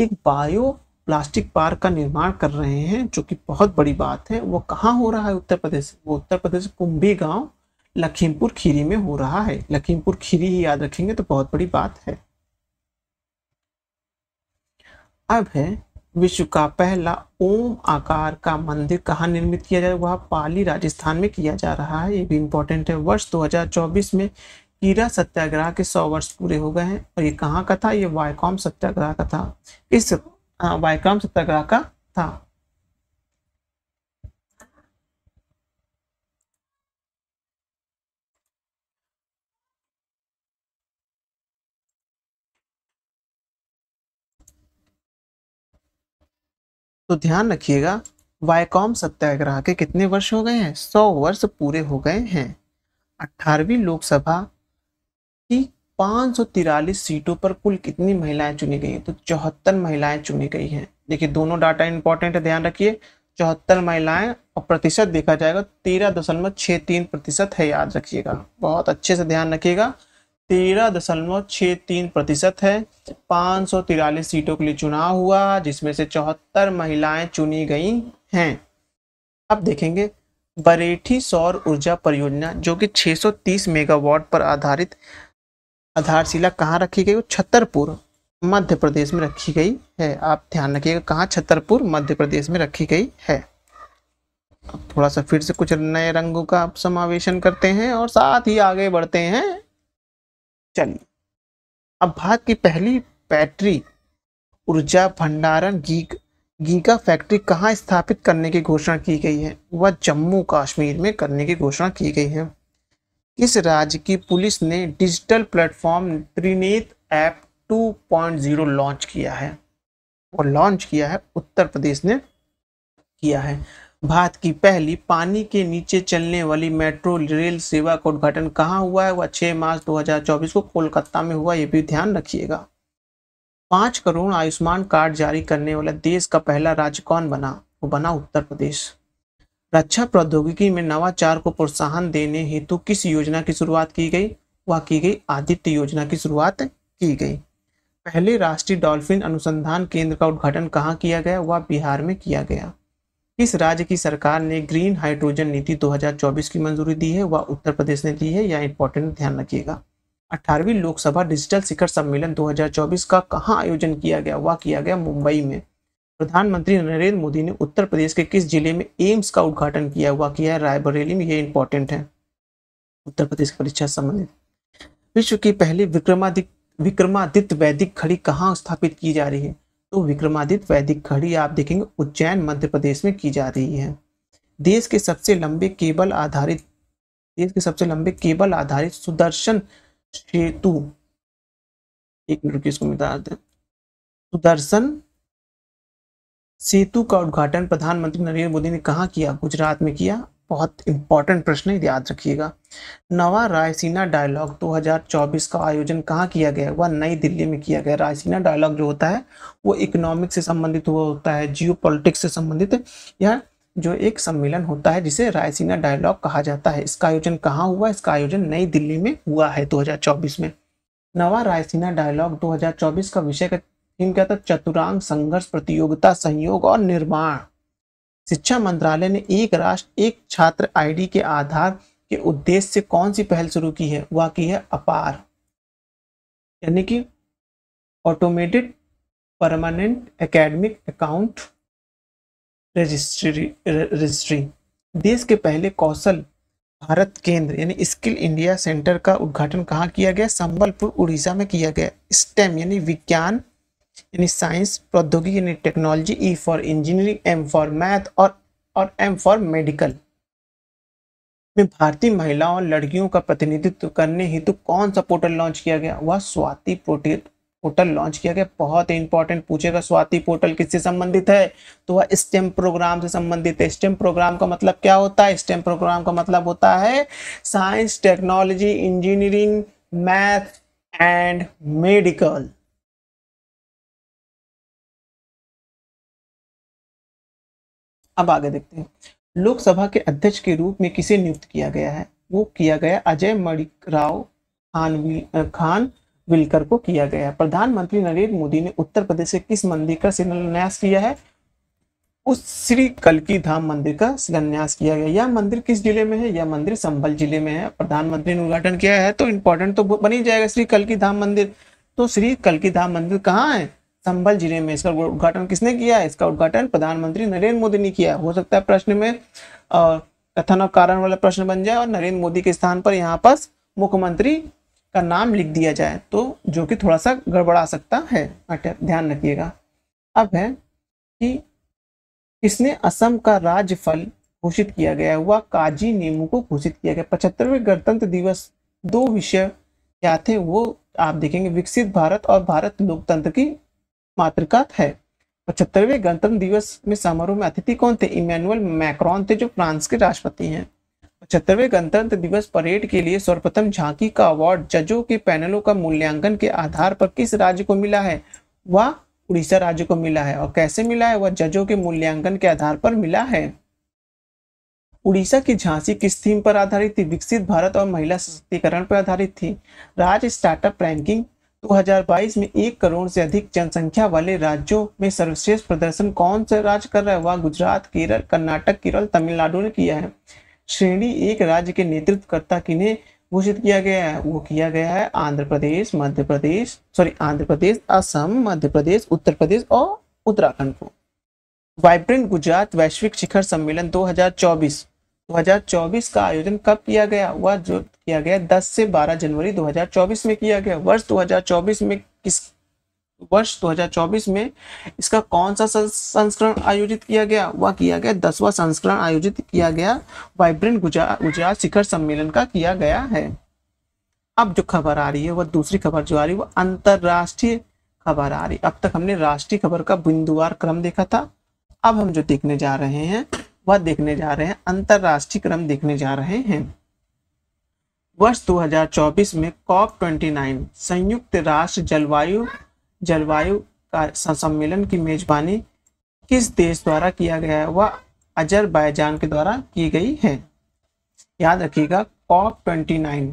एक बायो प्लास्टिक पार्क का निर्माण कर रहे हैं जो कि बहुत बड़ी बात है वो कहाँ हो रहा है उत्तर प्रदेश वो उत्तर प्रदेश कुंभी गांव लखीमपुर खीरी में हो रहा है लखीमपुर खीरी ही याद रखेंगे तो बहुत बड़ी बात है अब है विश्व का पहला ओम आकार का मंदिर कहाँ निर्मित किया जाए वह पाली राजस्थान में किया जा रहा है ये भी इम्पोर्टेंट है वर्ष 2024 में कीरा सत्याग्रह के 100 वर्ष पूरे हो गए हैं और ये कहाँ का था ये वायकॉम सत्याग्रह का था इस हाँ, वायकॉम सत्याग्रह का था तो ध्यान रखिएगा वायकॉम सत्याग्रह के कितने वर्ष हो गए हैं सौ वर्ष पूरे हो गए हैं अठारहवीं लोकसभा की पाँच सीटों पर कुल कितनी महिलाएं चुनी गई हैं तो चौहत्तर महिलाएं चुनी गई हैं देखिए दोनों डाटा इंपॉर्टेंट है ध्यान रखिए चौहत्तर महिलाएं और प्रतिशत देखा जाएगा तेरह दशमलव छः तीन प्रतिशत है याद रखिएगा बहुत अच्छे से ध्यान रखिएगा तेरह दशमलव छः तीन प्रतिशत है पाँच सौ तिरालीस सीटों के लिए चुनाव हुआ जिसमें से चौहत्तर महिलाएं चुनी गई हैं अब देखेंगे बरेठी सौर ऊर्जा परियोजना जो कि 630 मेगावाट पर आधारित आधारशिला कहाँ रखी गई वो छतरपुर मध्य प्रदेश में रखी गई है आप ध्यान रखिएगा कहाँ छतरपुर मध्य प्रदेश में रखी गई है थोड़ा सा फिर से कुछ नए रंगों का समावेशन करते हैं और साथ ही आगे बढ़ते हैं चलिए अब भारत की पहली बैटरी ऊर्जा भंडारण गीग गीगा फैक्ट्री कहाँ स्थापित करने की घोषणा की गई है वह जम्मू कश्मीर में करने की घोषणा की गई है किस राज्य की पुलिस ने digital platform Trinetra app 2.0 launch किया है और लॉन्च किया है उत्तर प्रदेश ने किया है भारत की पहली पानी के नीचे चलने वाली मेट्रो रेल सेवा का उद्घाटन कहाँ हुआ है वह 6 मार्च 2024 को कोलकाता में हुआ यह भी ध्यान रखिएगा पांच करोड़ आयुष्मान कार्ड जारी करने वाला देश का पहला राज्य कौन बना वो बना उत्तर प्रदेश रक्षा प्रौद्योगिकी में नवाचार को प्रोत्साहन देने हेतु किस योजना की शुरुआत की गई वह की गई आदित्य योजना की शुरुआत की गई पहले राष्ट्रीय डॉल्फिन अनुसंधान केंद्र का उद्घाटन कहाँ किया गया वह बिहार में किया गया किस राज्य की सरकार ने ग्रीन हाइड्रोजन नीति 2024 की मंजूरी दी है वह उत्तर प्रदेश ने दी है या इंपॉर्टेंट ध्यान रखिएगा अठारहवीं लोकसभा डिजिटल शिखर सम्मेलन 2024 का कहां आयोजन किया गया वह किया गया मुंबई में प्रधानमंत्री नरेंद्र मोदी ने उत्तर प्रदेश के किस जिले में एम्स का उद्घाटन किया हुआ किया है रायबरेली में यह इंपॉर्टेंट है उत्तर प्रदेश की परीक्षा संबंधित विश्व की पहली विक्रमादित्य विक्रमादित्य वैदिक घड़ी कहाँ स्थापित की जा रही है तो विक्रमादित्य वैदिक घड़ी आप देखेंगे उज्जैन मध्य प्रदेश में की जा रही है देश के सबसे लंबे केबल आधारित देश के सबसे लंबे केबल आधारित सुदर्शन सेतु एक मिनट इसको मिटा दें सुदर्शन सेतु का उद्घाटन प्रधानमंत्री नरेंद्र मोदी ने कहा किया गुजरात में किया बहुत इंपॉर्टेंट प्रश्न है याद रखिएगा नवा रायसीना डायलॉग 2024 का आयोजन कहाँ किया गया वह नई दिल्ली में किया गया रायसीना डायलॉग जो होता है वो इकोनॉमिक से संबंधित हुआ होता है जियो से संबंधित यह जो एक सम्मेलन होता है जिसे रायसीना डायलॉग कहा जाता है इसका आयोजन कहाँ हुआ इसका आयोजन नई दिल्ली में हुआ है दो में नवा रायसीना डायलॉग दो का विषय का थीम क्या था चतुरांग संघर्ष प्रतियोगिता संयोग और निर्माण शिक्षा मंत्रालय ने एक राष्ट्र एक छात्र आईडी के आधार के उद्देश्य से कौन सी पहल शुरू की है वह की है अपार यानी कि automated permanent academic account registry registry देश के पहले कौशल भारत केंद्र यानी स्किल इंडिया सेंटर का उद्घाटन कहाँ किया गया संबलपुर उड़ीसा में किया गया स्टेम यानी विज्ञान यानी साइंस प्रौद्योगिकी यानी technology E for engineering M for math और और एम फॉर मेडिकल में भारतीय महिलाओं और लड़कियों का प्रतिनिधित्व करने हेतु तो कौन सा पोर्टल लॉन्च किया गया वह स्वाति पोर्टल पोर्टल लॉन्च किया गया बहुत ही इंपॉर्टेंट पूछेगा स्वाति पोर्टल किससे संबंधित है तो वह स्टेम प्रोग्राम से संबंधित है स्टेम प्रोग्राम का मतलब क्या होता है स्टेम प्रोग्राम का मतलब होता है science technology engineering math and medical अब आगे देखते हैं लोकसभा के अध्यक्ष के रूप में किसे नियुक्त किया गया है वो किया गया अजय राव खान खान विलकर को किया गया है प्रधानमंत्री नरेंद्र मोदी ने उत्तर प्रदेश के किस मंदिर का शिलान्यास किया है उस श्री कलकी धाम मंदिर का शिलान्यास किया गया यह मंदिर किस जिले में है यह मंदिर संभल जिले में है प्रधानमंत्री ने उद्घाटन किया है तो इंपॉर्टेंट तो बनी जाएगा श्री कलकी धाम मंदिर तो श्री कलकी धाम मंदिर कहाँ है संभल जिले में इसका उद्घाटन किसने किया इसका उद्घाटन प्रधानमंत्री नरेंद्र मोदी ने किया हो सकता है प्रश्न में कथन और कारण वाला प्रश्न बन जाए और नरेंद्र मोदी के स्थान पर यहाँ पर मुख्यमंत्री का नाम लिख दिया जाए तो जो कि थोड़ा सा गड़बड़ा सकता है ध्यान रखिएगा अब है कि किसने असम का राज्यफल घोषित किया गया हुआ काजी नेमू को घोषित किया गया पचहत्तरवें गणतंत्र दिवस दो विषय क्या थे वो आप देखेंगे विकसित भारत और भारत लोकतंत्र की मातृकात है पचहत्तरवें गणतंत्र दिवस में समारोह में अतिथि कौन थे इमैनुअल मैक्रॉन थे जो फ्रांस के राष्ट्रपति हैं पचहत्तरवें गणतंत्र दिवस परेड के लिए सर्वप्रथम झांकी का अवार्ड जजों के पैनलों का मूल्यांकन के आधार पर किस राज्य को मिला है वह उड़ीसा राज्य को मिला है और कैसे मिला है वह जजों के मूल्यांकन के आधार पर मिला है उड़ीसा की झांसी किस थीम पर आधारित थी विकसित भारत और महिला सशक्तिकरण पर आधारित थी राज्य स्टार्टअप रैंकिंग 2022 में एक करोड़ से अधिक जनसंख्या वाले राज्यों में सर्वश्रेष्ठ प्रदर्शन कौन सा राज्य कर रहा है वह गुजरात केरल कर्नाटक केरल तमिलनाडु ने किया है श्रेणी एक राज्य के नेतृत्वकर्ता किन्हें घोषित किया गया है वो किया गया है आंध्र प्रदेश मध्य प्रदेश सॉरी आंध्र प्रदेश असम मध्य प्रदेश उत्तर प्रदेश और उत्तराखंड को वाइब्रेंट गुजरात वैश्विक शिखर सम्मेलन 2024 2024 का आयोजन कब किया गया वह जो किया गया 10 से 12 जनवरी 2024 में किया गया वर्ष 2024 में किस वर्ष 2024 में इसका कौन सा संस्करण आयोजित किया गया वह किया गया दसवां संस्करण आयोजित किया गया वाइब्रेंट गुजरात शिखर सम्मेलन का किया गया है अब जो खबर आ रही है वह दूसरी खबर जो आ रही है वह अंतरराष्ट्रीय खबर आ रही अब तक हमने राष्ट्रीय खबर का बिंदुवार क्रम देखा था अब हम जो देखने जा रहे हैं वह देखने जा रहे हैं अंतरराष्ट्रीय क्रम देखने जा रहे हैं वर्ष 2024 में कॉप 29 संयुक्त राष्ट्र जलवायु जलवायु का सम्मेलन की मेजबानी किस देश द्वारा किया गया है वह अजरबैजान के द्वारा की गई है याद रखिएगा कॉप 29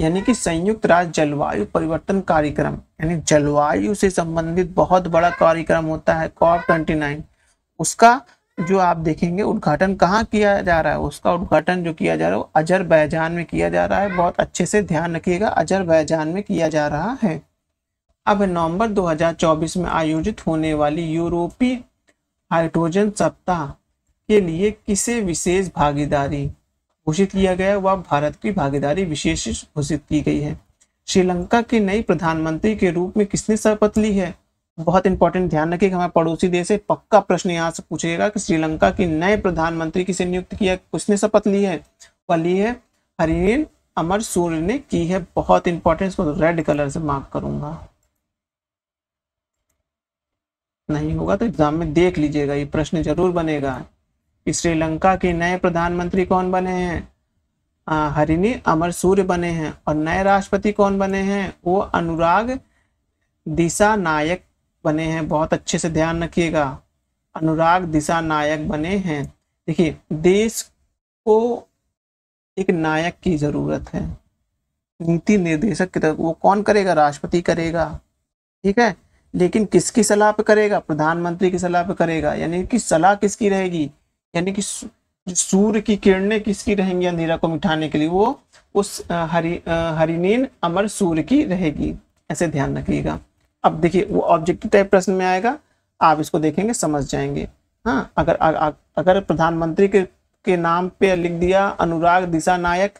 यानी कि संयुक्त राष्ट्र जलवायु परिवर्तन कार्यक्रम यानी जलवायु से संबंधित बहुत बड़ा कार्यक्रम होता है कॉप 29 उसका जो आप देखेंगे उद्घाटन कहाँ किया जा रहा है उसका उद्घाटन जो किया जा रहा है वो अजरबैजान में किया जा रहा है बहुत अच्छे से ध्यान रखिएगा अजरबैजान में किया जा रहा है अब नवंबर 2024 में आयोजित होने वाली यूरोपीय हाइड्रोजन सप्ताह के लिए किसे विशेष भागीदारी घोषित किया गया वह भारत की भागीदारी विशेष घोषित की गई है श्रीलंका के नई प्रधानमंत्री के रूप में किसने शपथ ली है बहुत इंपॉर्टेंट ध्यान कि हमारे पड़ोसी देश से पक्का प्रश्न यहाँ से पूछेगा कि श्रीलंका के नए प्रधानमंत्री किसे नियुक्त किया किसने शपथ ली है वह ली है हरिन अमर सूर्य ने की है बहुत इंपॉर्टेंट इसको रेड कलर से मार्क करूंगा नहीं होगा तो एग्जाम में देख लीजिएगा ये प्रश्न जरूर बनेगा कि श्रीलंका के नए प्रधानमंत्री कौन बने हैं हरिनी अमर सूर्य बने हैं और नए राष्ट्रपति कौन बने हैं वो अनुराग दिशा नायक बने हैं बहुत अच्छे से ध्यान रखिएगा अनुराग दिशा नायक बने हैं देखिए देश को एक नायक की जरूरत है नीति निर्देशक की तरफ वो कौन करेगा राष्ट्रपति करेगा ठीक है लेकिन किसकी सलाह पे करेगा प्रधानमंत्री की सलाह पे करेगा यानी कि सलाह किसकी रहेगी यानी कि सूर्य की किरणें किसकी रहेंगी अंधेरा को मिठाने के लिए वो उस हरि हरिनीन अमर सूर्य की रहेगी ऐसे ध्यान रखिएगा अब देखिए वो ऑब्जेक्टिव टाइप प्रश्न में आएगा आप इसको देखेंगे समझ जाएंगे हाँ अगर आ, आ, अगर प्रधानमंत्री के के नाम पे लिख दिया अनुराग दिशा नायक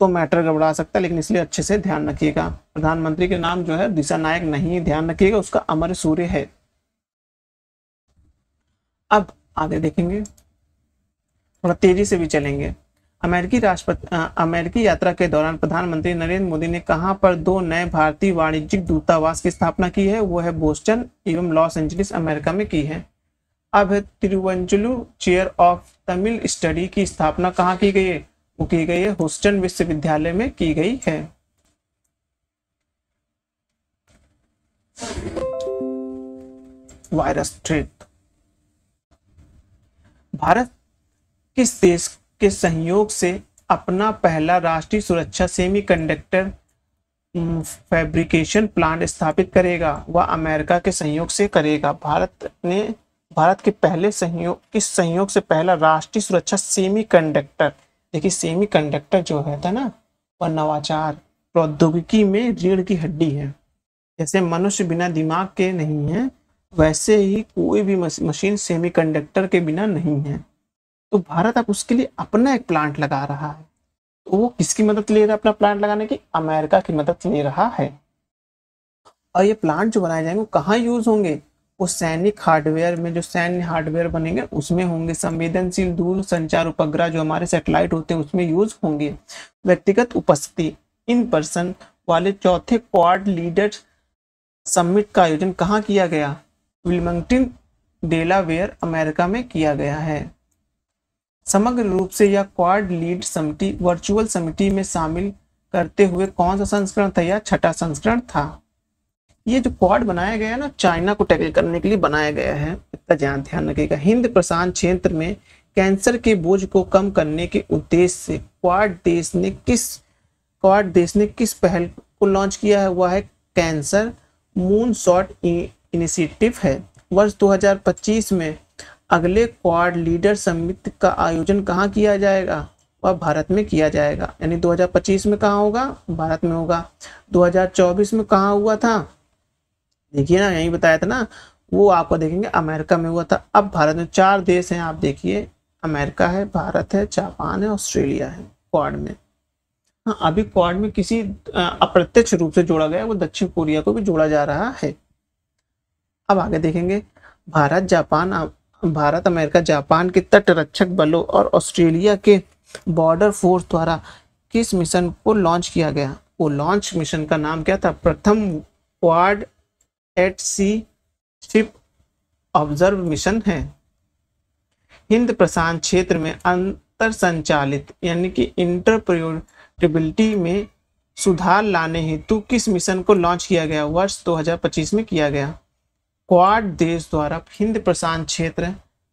तो मैटर गड़बड़ा सकता है लेकिन इसलिए अच्छे से ध्यान रखिएगा प्रधानमंत्री के नाम जो है दिशा नायक नहीं ध्यान रखिएगा उसका अमर सूर्य है अब आगे देखेंगे थोड़ा तेजी से भी चलेंगे अमेरिकी राष्ट्रपति अमेरिकी यात्रा के दौरान प्रधानमंत्री नरेंद्र मोदी ने कहां पर दो नए भारतीय वाणिज्यिक दूतावास की स्थापना की है वो है बोस्टन एवं लॉस एंजलिस अमेरिका में की है अब है चेयर ऑफ तमिल स्टडी की स्थापना कहाँ की गई है वो की गई है होस्टन विश्वविद्यालय में की गई है वायरस थ्रेट भारत किस देश के सहयोग से अपना पहला राष्ट्रीय सुरक्षा सेमीकंडक्टर फैब्रिकेशन प्लांट स्थापित करेगा वह अमेरिका के सहयोग से करेगा भारत ने भारत के पहले सहयोग किस सहयोग से पहला राष्ट्रीय सुरक्षा सेमीकंडक्टर देखिए सेमीकंडक्टर जो है था ना वह नवाचार प्रौद्योगिकी में रीढ़ की हड्डी है जैसे मनुष्य बिना दिमाग के नहीं है वैसे ही कोई भी मशीन सेमीकंडक्टर के बिना नहीं है तो भारत अब उसके लिए अपना एक प्लांट लगा रहा है तो वो किसकी मदद ले रहा है अपना प्लांट लगाने की अमेरिका की मदद ले रहा है और ये प्लांट जो बनाए जाएंगे वो कहाँ यूज होंगे वो सैनिक हार्डवेयर में जो सैन्य हार्डवेयर बनेंगे उसमें होंगे संवेदनशील दूर संचार उपग्रह जो हमारे सेटेलाइट होते हैं उसमें यूज होंगे व्यक्तिगत उपस्थिति इन पर्सन वाले चौथे क्वाड लीडर समिट का आयोजन कहाँ किया गया विलमंगटिन डेलावेयर अमेरिका में किया गया है समग्र रूप से यह क्वाड लीड समिति वर्चुअल समिति में शामिल करते हुए कौन सा संस्करण था यह छठा संस्करण था ये जो क्वाड बनाया गया ना चाइना को टैकल करने के लिए बनाया गया है इतना ध्यान ध्यान रखेगा हिंद प्रशांत क्षेत्र में कैंसर के बोझ को कम करने के उद्देश्य से क्वाड देश ने किस क्वाड देश ने किस पहल को लॉन्च किया है वह है कैंसर मून शॉट इनिशिएटिव है वर्ष 2025 में अगले क्वाड लीडर समित का आयोजन कहाँ किया जाएगा वह भारत में किया जाएगा यानी 2025 में कहाँ होगा भारत में होगा 2024 में कहाँ हुआ था देखिए ना यही बताया था ना वो आपको देखेंगे अमेरिका में हुआ था अब भारत में चार देश हैं आप देखिए अमेरिका है भारत है जापान है ऑस्ट्रेलिया है क्वाड में हाँ अभी क्वाड में किसी अप्रत्यक्ष रूप से जोड़ा गया वो दक्षिण कोरिया को भी जोड़ा जा रहा है अब आगे देखेंगे Bharat Japan Bharat America Japan के तटरक्षक बलों और ऑस्ट्रेलिया के बॉर्डर फोर्स द्वारा किस मिशन को लॉन्च किया गया वो लॉन्च मिशन का नाम क्या था प्रथम ward at sea ship observe mission है हिंद प्रशांत क्षेत्र में अंतर संचालित यानी कि इंटरप्रियोटेबिलिटी में सुधार लाने हेतु किस मिशन को लॉन्च किया गया वर्ष 2025 में किया गया क्वाड देश द्वारा हिंद प्रशांत क्षेत्र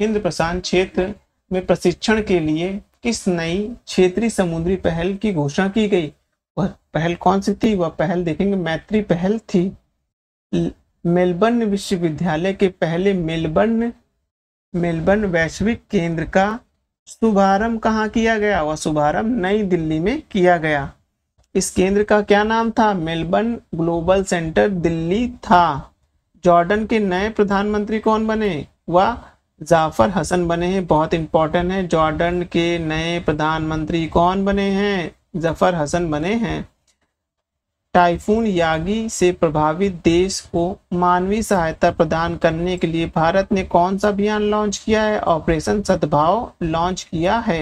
हिंद प्रशांत क्षेत्र में प्रशिक्षण के लिए किस नई क्षेत्रीय समुद्री पहल की घोषणा की गई वह पहल कौन सी थी वह पहल देखेंगे मैत्री पहल थी मेलबर्न विश्वविद्यालय के पहले मेलबर्न मेलबर्न वैश्विक केंद्र का शुभारंभ कहाँ किया गया वह शुभारंभ नई दिल्ली में किया गया इस केंद्र का क्या नाम था मेलबर्न ग्लोबल सेंटर दिल्ली था जॉर्डन के नए प्रधानमंत्री कौन बने वह जाफर हसन बने हैं बहुत इंपॉर्टेंट है जॉर्डन के नए प्रधानमंत्री कौन बने हैं जफर हसन बने हैं टाइफून यागी से प्रभावित देश को मानवीय सहायता प्रदान करने के लिए भारत ने कौन सा अभियान लॉन्च किया है ऑपरेशन सद्भाव लॉन्च किया है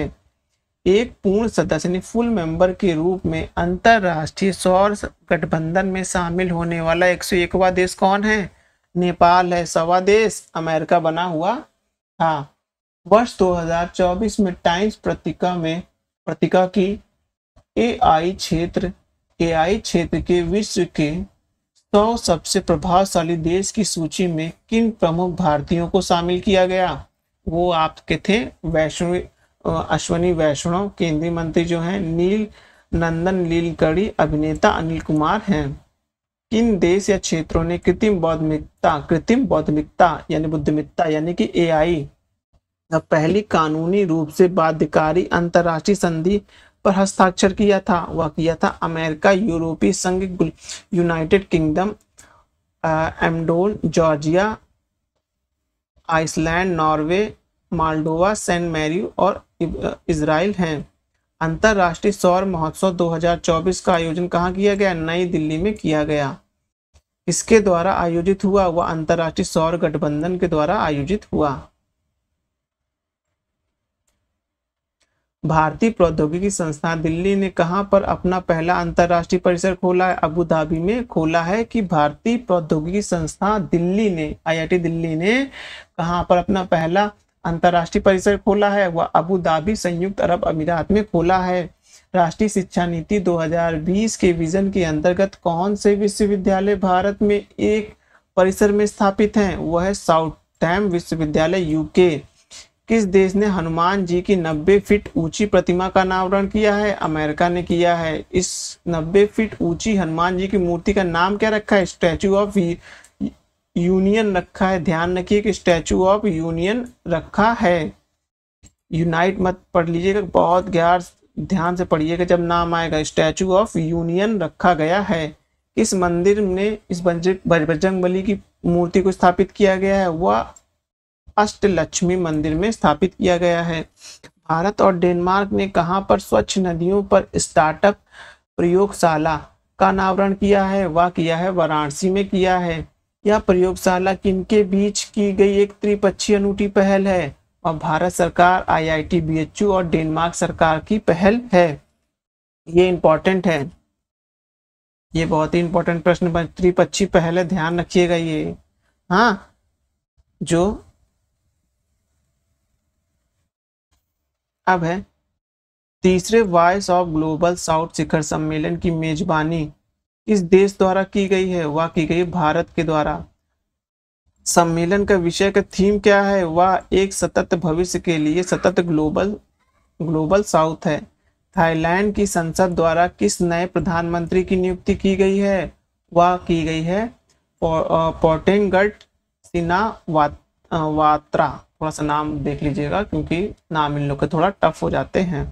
एक पूर्ण सदस्य ने फुल मेंबर के रूप में अंतरराष्ट्रीय सौर गठबंधन में शामिल होने वाला एक देश कौन है नेपाल है सवा देश अमेरिका बना हुआ था हाँ, वर्ष 2024 में टाइम्स पत्रिका में पत्रिका की एआई क्षेत्र एआई क्षेत्र के विश्व के 100 सबसे प्रभावशाली देश की सूची में किन प्रमुख भारतीयों को शामिल किया गया वो आपके थे वैष्णव अश्वनी वैष्णव केंद्रीय मंत्री जो हैं नील नंदन लीलकड़ी अभिनेता अनिल कुमार हैं किन देश या क्षेत्रों ने कृत्रिम बौद्धिकता कृत्रिम बौद्धिकता यानी बुद्धिमित्ता यानी कि एआई पहली कानूनी रूप से बाध्यकारी अंतरराष्ट्रीय संधि पर हस्ताक्षर किया था वह किया था अमेरिका यूरोपीय संघ यूनाइटेड किंगडम एमडोल Georgia Iceland Norway Moldova San Marino और इसराइल हैं अंतर्राष्ट्रीय सौर महोत्सव 2024 का आयोजन कहाँ किया गया नई दिल्ली में किया गया इसके द्वारा आयोजित हुआ वह अंतर्राष्ट्रीय सौर गठबंधन के द्वारा आयोजित हुआ भारतीय प्रौद्योगिकी संस्थान दिल्ली ने कहां पर अपना पहला अंतर्राष्ट्रीय परिसर खोला है अबू धाबी में खोला है कि भारतीय प्रौद्योगिकी संस्थान दिल्ली ने आईआईटी दिल्ली ने कहां पर अपना पहला अंतर्राष्ट्रीय परिसर खोला है वह अबू धाबी संयुक्त अरब अमीरात में खोला है राष्ट्रीय शिक्षा नीति 2020 के विजन के अंतर्गत कौन से विश्वविद्यालय भारत में एक परिसर में स्थापित हैं वह है साउथ टैम विश्वविद्यालय यूके किस देश ने हनुमान जी की 90 फीट ऊंची प्रतिमा का अनावरण किया है अमेरिका ने किया है इस 90 फीट ऊंची हनुमान जी की मूर्ति का नाम क्या रखा है स्टैचू ऑफ यूनियन रखा है ध्यान रखिए कि स्टैचू ऑफ यूनियन रखा है यूनाइट मत पढ़ लीजिएगा बहुत ग्यारह ध्यान से पढ़िएगा जब नाम आएगा स्टैचू ऑफ यूनियन रखा गया है किस मंदिर में इस बजरंग बली की मूर्ति को स्थापित किया गया है वह अष्टलक्ष्मी मंदिर में स्थापित किया गया है भारत और डेनमार्क ने कहां पर स्वच्छ नदियों पर स्टार्टअप प्रयोगशाला का अनावरण किया है वह किया है वाराणसी में किया है यह प्रयोगशाला किनके बीच की गई एक त्रिपक्षीय अनूठी पहल है और भारत सरकार आईआईटी बीएचयू और डेनमार्क सरकार की पहल है ये इम्पोर्टेंट है ये बहुत ही इम्पोर्टेंट प्रश्न त्रिपक्षी पहल है ध्यान रखिएगा ये हाँ जो अब है तीसरे वॉइस ऑफ ग्लोबल साउथ शिखर सम्मेलन की मेजबानी किस देश द्वारा की गई है वह की गई भारत के द्वारा सम्मेलन का विषय का थीम क्या है वह एक सतत भविष्य के लिए सतत ग्लोबल ग्लोबल साउथ है थाईलैंड की संसद द्वारा किस नए प्रधानमंत्री की नियुक्ति की गई है वह की गई है पोटेंगट सिना वात, वात्रा थोड़ा सा नाम देख लीजिएगा क्योंकि नाम इन लोग के थोड़ा टफ हो जाते हैं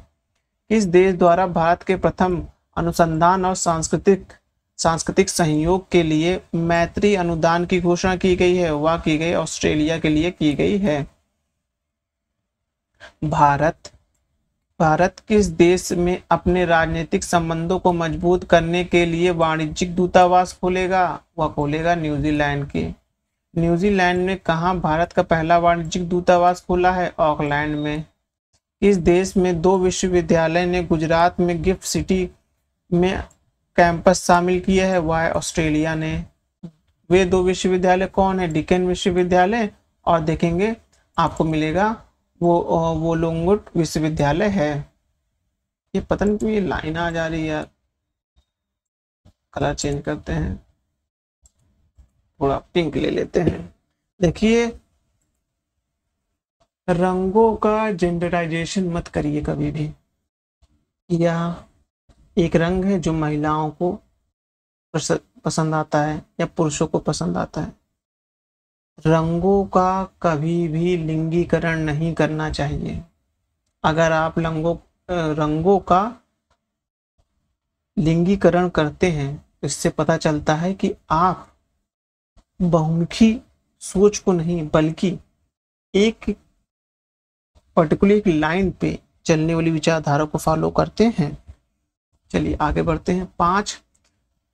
किस देश द्वारा भारत के प्रथम अनुसंधान और सांस्कृतिक सांस्कृतिक सहयोग के लिए मैत्री अनुदान की घोषणा की गई है वह की गई ऑस्ट्रेलिया के लिए की गई है भारत भारत किस देश में अपने राजनीतिक संबंधों को मजबूत करने के लिए वाणिज्यिक दूतावास खोलेगा वह खोलेगा न्यूजीलैंड के न्यूजीलैंड ने कहा भारत का पहला वाणिज्यिक दूतावास खोला है ऑकलैंड में इस देश में दो विश्वविद्यालय ने गुजरात में गिफ्ट सिटी में कैंपस शामिल किया है वह है ऑस्ट्रेलिया ने वे दो विश्वविद्यालय कौन है डिकेन विश्वविद्यालय और देखेंगे आपको मिलेगा वो वो लोंगुट विश्वविद्यालय है ये पता नहीं क्यों ये लाइन आ जा रही है यार कलर चेंज करते हैं थोड़ा पिंक ले लेते हैं देखिए रंगों का जेंडराइजेशन मत करिए कभी भी या एक रंग है जो महिलाओं को पसंद आता है या पुरुषों को पसंद आता है रंगों का कभी भी लिंगीकरण नहीं करना चाहिए अगर आप रंगों रंगों का लिंगीकरण करते हैं तो इससे पता चलता है कि आप बहुमुखी सोच को नहीं बल्कि एक पर्टिकुलर लाइन पे चलने वाली विचारधारा को फॉलो करते हैं चलिए आगे बढ़ते हैं पांच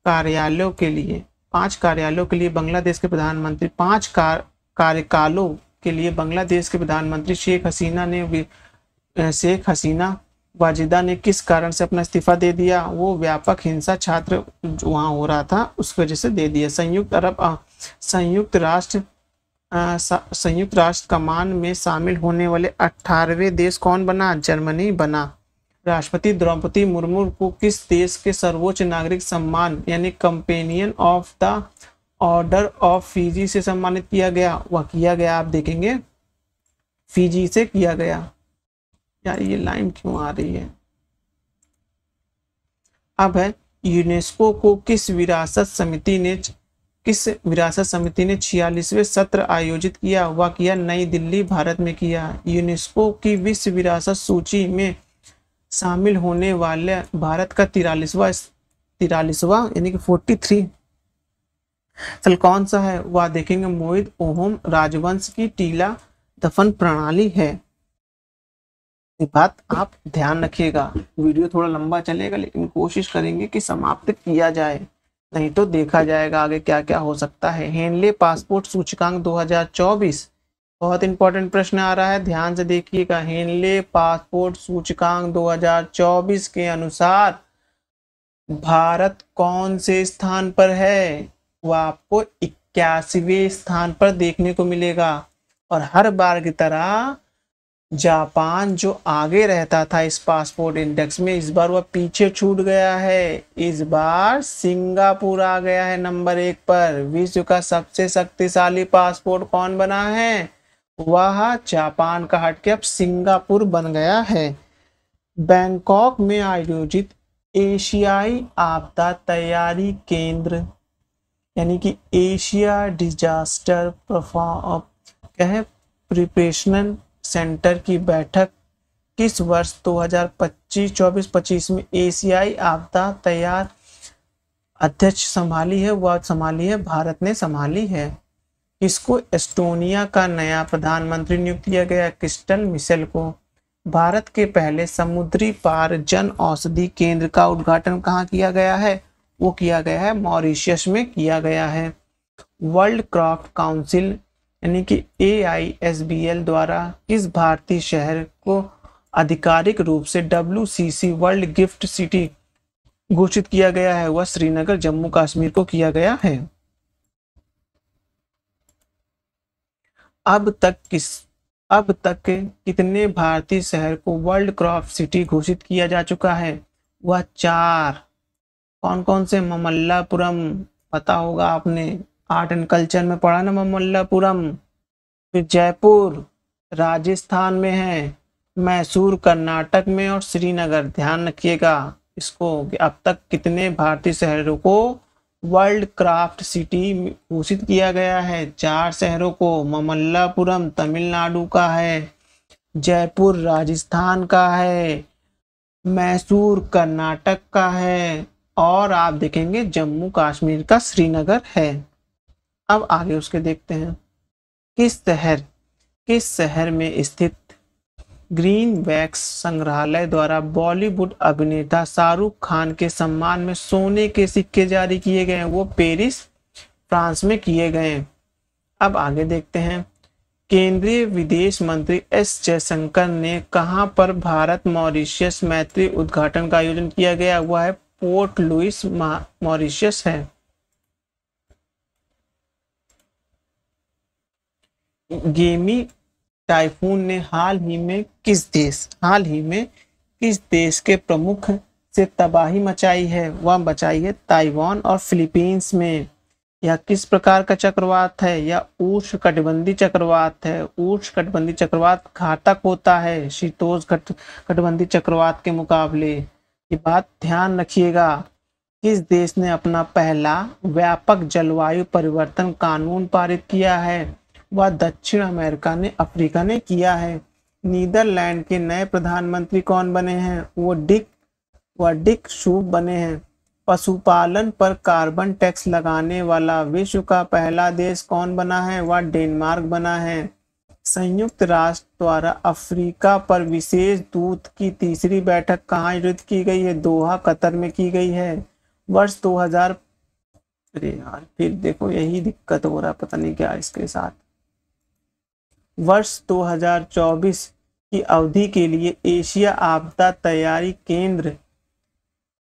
कार्यालयों के लिए पांच कार्यालयों के लिए बांग्लादेश के प्रधानमंत्री पांच कार, कार्यकालों के लिए बांग्लादेश के प्रधानमंत्री शेख हसीना ने शेख हसीना वाजिदा ने किस कारण से अपना इस्तीफा दे दिया वो व्यापक हिंसा छात्र वहाँ हो रहा था उस वजह से दे दिया संयुक्त अरब संयुक्त राष्ट्र संयुक्त राष्ट्र कमान में शामिल होने वाले अट्ठारहवें देश कौन बना जर्मनी बना राष्ट्रपति द्रौपदी मुर्मू को किस देश के सर्वोच्च नागरिक सम्मान यानी companion of the order of Fiji से सम्मानित किया गया वह किया गया आप देखेंगे फिजी से किया गया यार ये लाइन क्यों आ रही है अब है यूनेस्को को किस विरासत समिति ने किस विरासत समिति ने छियालीसवें सत्र आयोजित किया वह किया नई दिल्ली भारत में किया यूनेस्को की विश्व विरासत सूची में शामिल होने वाले भारत का तिरालीसवा तिरालीसवा यानी कि फोर्टी थ्री स्थल कौन सा है वह देखेंगे मोहित ओहम राजवंश की टीला दफन प्रणाली है ये बात आप ध्यान रखिएगा वीडियो थोड़ा लंबा चलेगा लेकिन कोशिश करेंगे कि समाप्त किया जाए नहीं तो देखा जाएगा आगे क्या क्या हो सकता है हेनले पासपोर्ट सूचकांक 2024 बहुत इंपॉर्टेंट प्रश्न आ रहा है ध्यान से देखिएगा हेनले पासपोर्ट सूचकांक 2024 के अनुसार भारत कौन से स्थान पर है वह आपको इक्यासीवें स्थान पर देखने को मिलेगा और हर बार की तरह जापान जो आगे रहता था इस पासपोर्ट इंडेक्स में इस बार वह पीछे छूट गया है इस बार सिंगापुर आ गया है नंबर एक पर विश्व का सबसे शक्तिशाली पासपोर्ट कौन बना है वह जापान का हट के अब सिंगापुर बन गया है बैंकॉक में आयोजित एशियाई आपदा तैयारी केंद्र यानी कि एशिया डिजास्टर कह प्रिपरेशनल सेंटर की बैठक किस वर्ष 2025 24 25 में एशियाई आपदा तैयार अध्यक्ष संभाली है वह संभाली है भारत ने संभाली है किसको एस्टोनिया का नया प्रधानमंत्री नियुक्त किया गया क्रिस्टल मिशेल को भारत के पहले समुद्री पार जन औषधि केंद्र का उद्घाटन कहाँ किया गया है वो किया गया है मॉरिशियस में किया गया है वर्ल्ड क्रॉप काउंसिल यानी कि ए द्वारा किस भारतीय शहर को आधिकारिक रूप से डब्ल्यू वर्ल्ड गिफ्ट सिटी घोषित किया गया है वह श्रीनगर जम्मू कश्मीर को किया गया है अब तक किस अब तक कितने भारतीय शहर को वर्ल्ड क्रॉप सिटी घोषित किया जा चुका है वह चार कौन कौन से ममल्लापुरम पता होगा आपने आर्ट एंड कल्चर में पढ़ा ना ममल्लापुरम फिर जयपुर राजस्थान में है मैसूर कर्नाटक में और श्रीनगर ध्यान रखिएगा इसको अब तक कितने भारतीय शहरों को वर्ल्ड क्राफ्ट सिटी घोषित किया गया है चार शहरों को ममल्लापुरम तमिलनाडु का है जयपुर राजस्थान का है मैसूर कर्नाटक का है और आप देखेंगे जम्मू कश्मीर का श्रीनगर है अब आगे उसके देखते हैं किस शहर किस शहर में स्थित ग्रीन वैक्स संग्रहालय द्वारा बॉलीवुड अभिनेता शाहरुख खान के सम्मान में सोने के सिक्के जारी किए गए हैं वो पेरिस फ्रांस में किए गए अब आगे देखते हैं केंद्रीय विदेश मंत्री एस जयशंकर ने कहा पर भारत मॉरिशियस मैत्री उद्घाटन का आयोजन किया गया हुआ है पोर्ट लुइस मॉरिशियस है गेमी टाइफून ने हाल ही में किस देश हाल ही में किस देश के प्रमुख से तबाही मचाई है वह मचाई है ताइवान और फिलीपींस में यह किस प्रकार का चक्रवात है यह ऊर्ष कटबंधी चक्रवात है ऊर्ष कटबंदी चक्रवात घातक होता है शीतोष घट कटबंधी चक्रवात के मुकाबले ये बात ध्यान रखिएगा किस देश ने अपना पहला व्यापक जलवायु परिवर्तन कानून पारित किया है व दक्षिण अमेरिका ने अफ्रीका ने किया है नीदरलैंड के नए प्रधानमंत्री कौन बने हैं वो डिक व डिक शूप बने हैं पशुपालन पर कार्बन टैक्स लगाने वाला विश्व का पहला देश कौन बना है वह डेनमार्क बना है संयुक्त राष्ट्र द्वारा अफ्रीका पर विशेष दूत की तीसरी बैठक कहाँ आयोजित की गई है दोहा कतर में की गई है वर्ष 2000 अरे यार फिर देखो यही दिक्कत हो रहा है पता नहीं क्या इसके साथ वर्ष 2024 की अवधि के लिए एशिया आपदा तैयारी केंद्र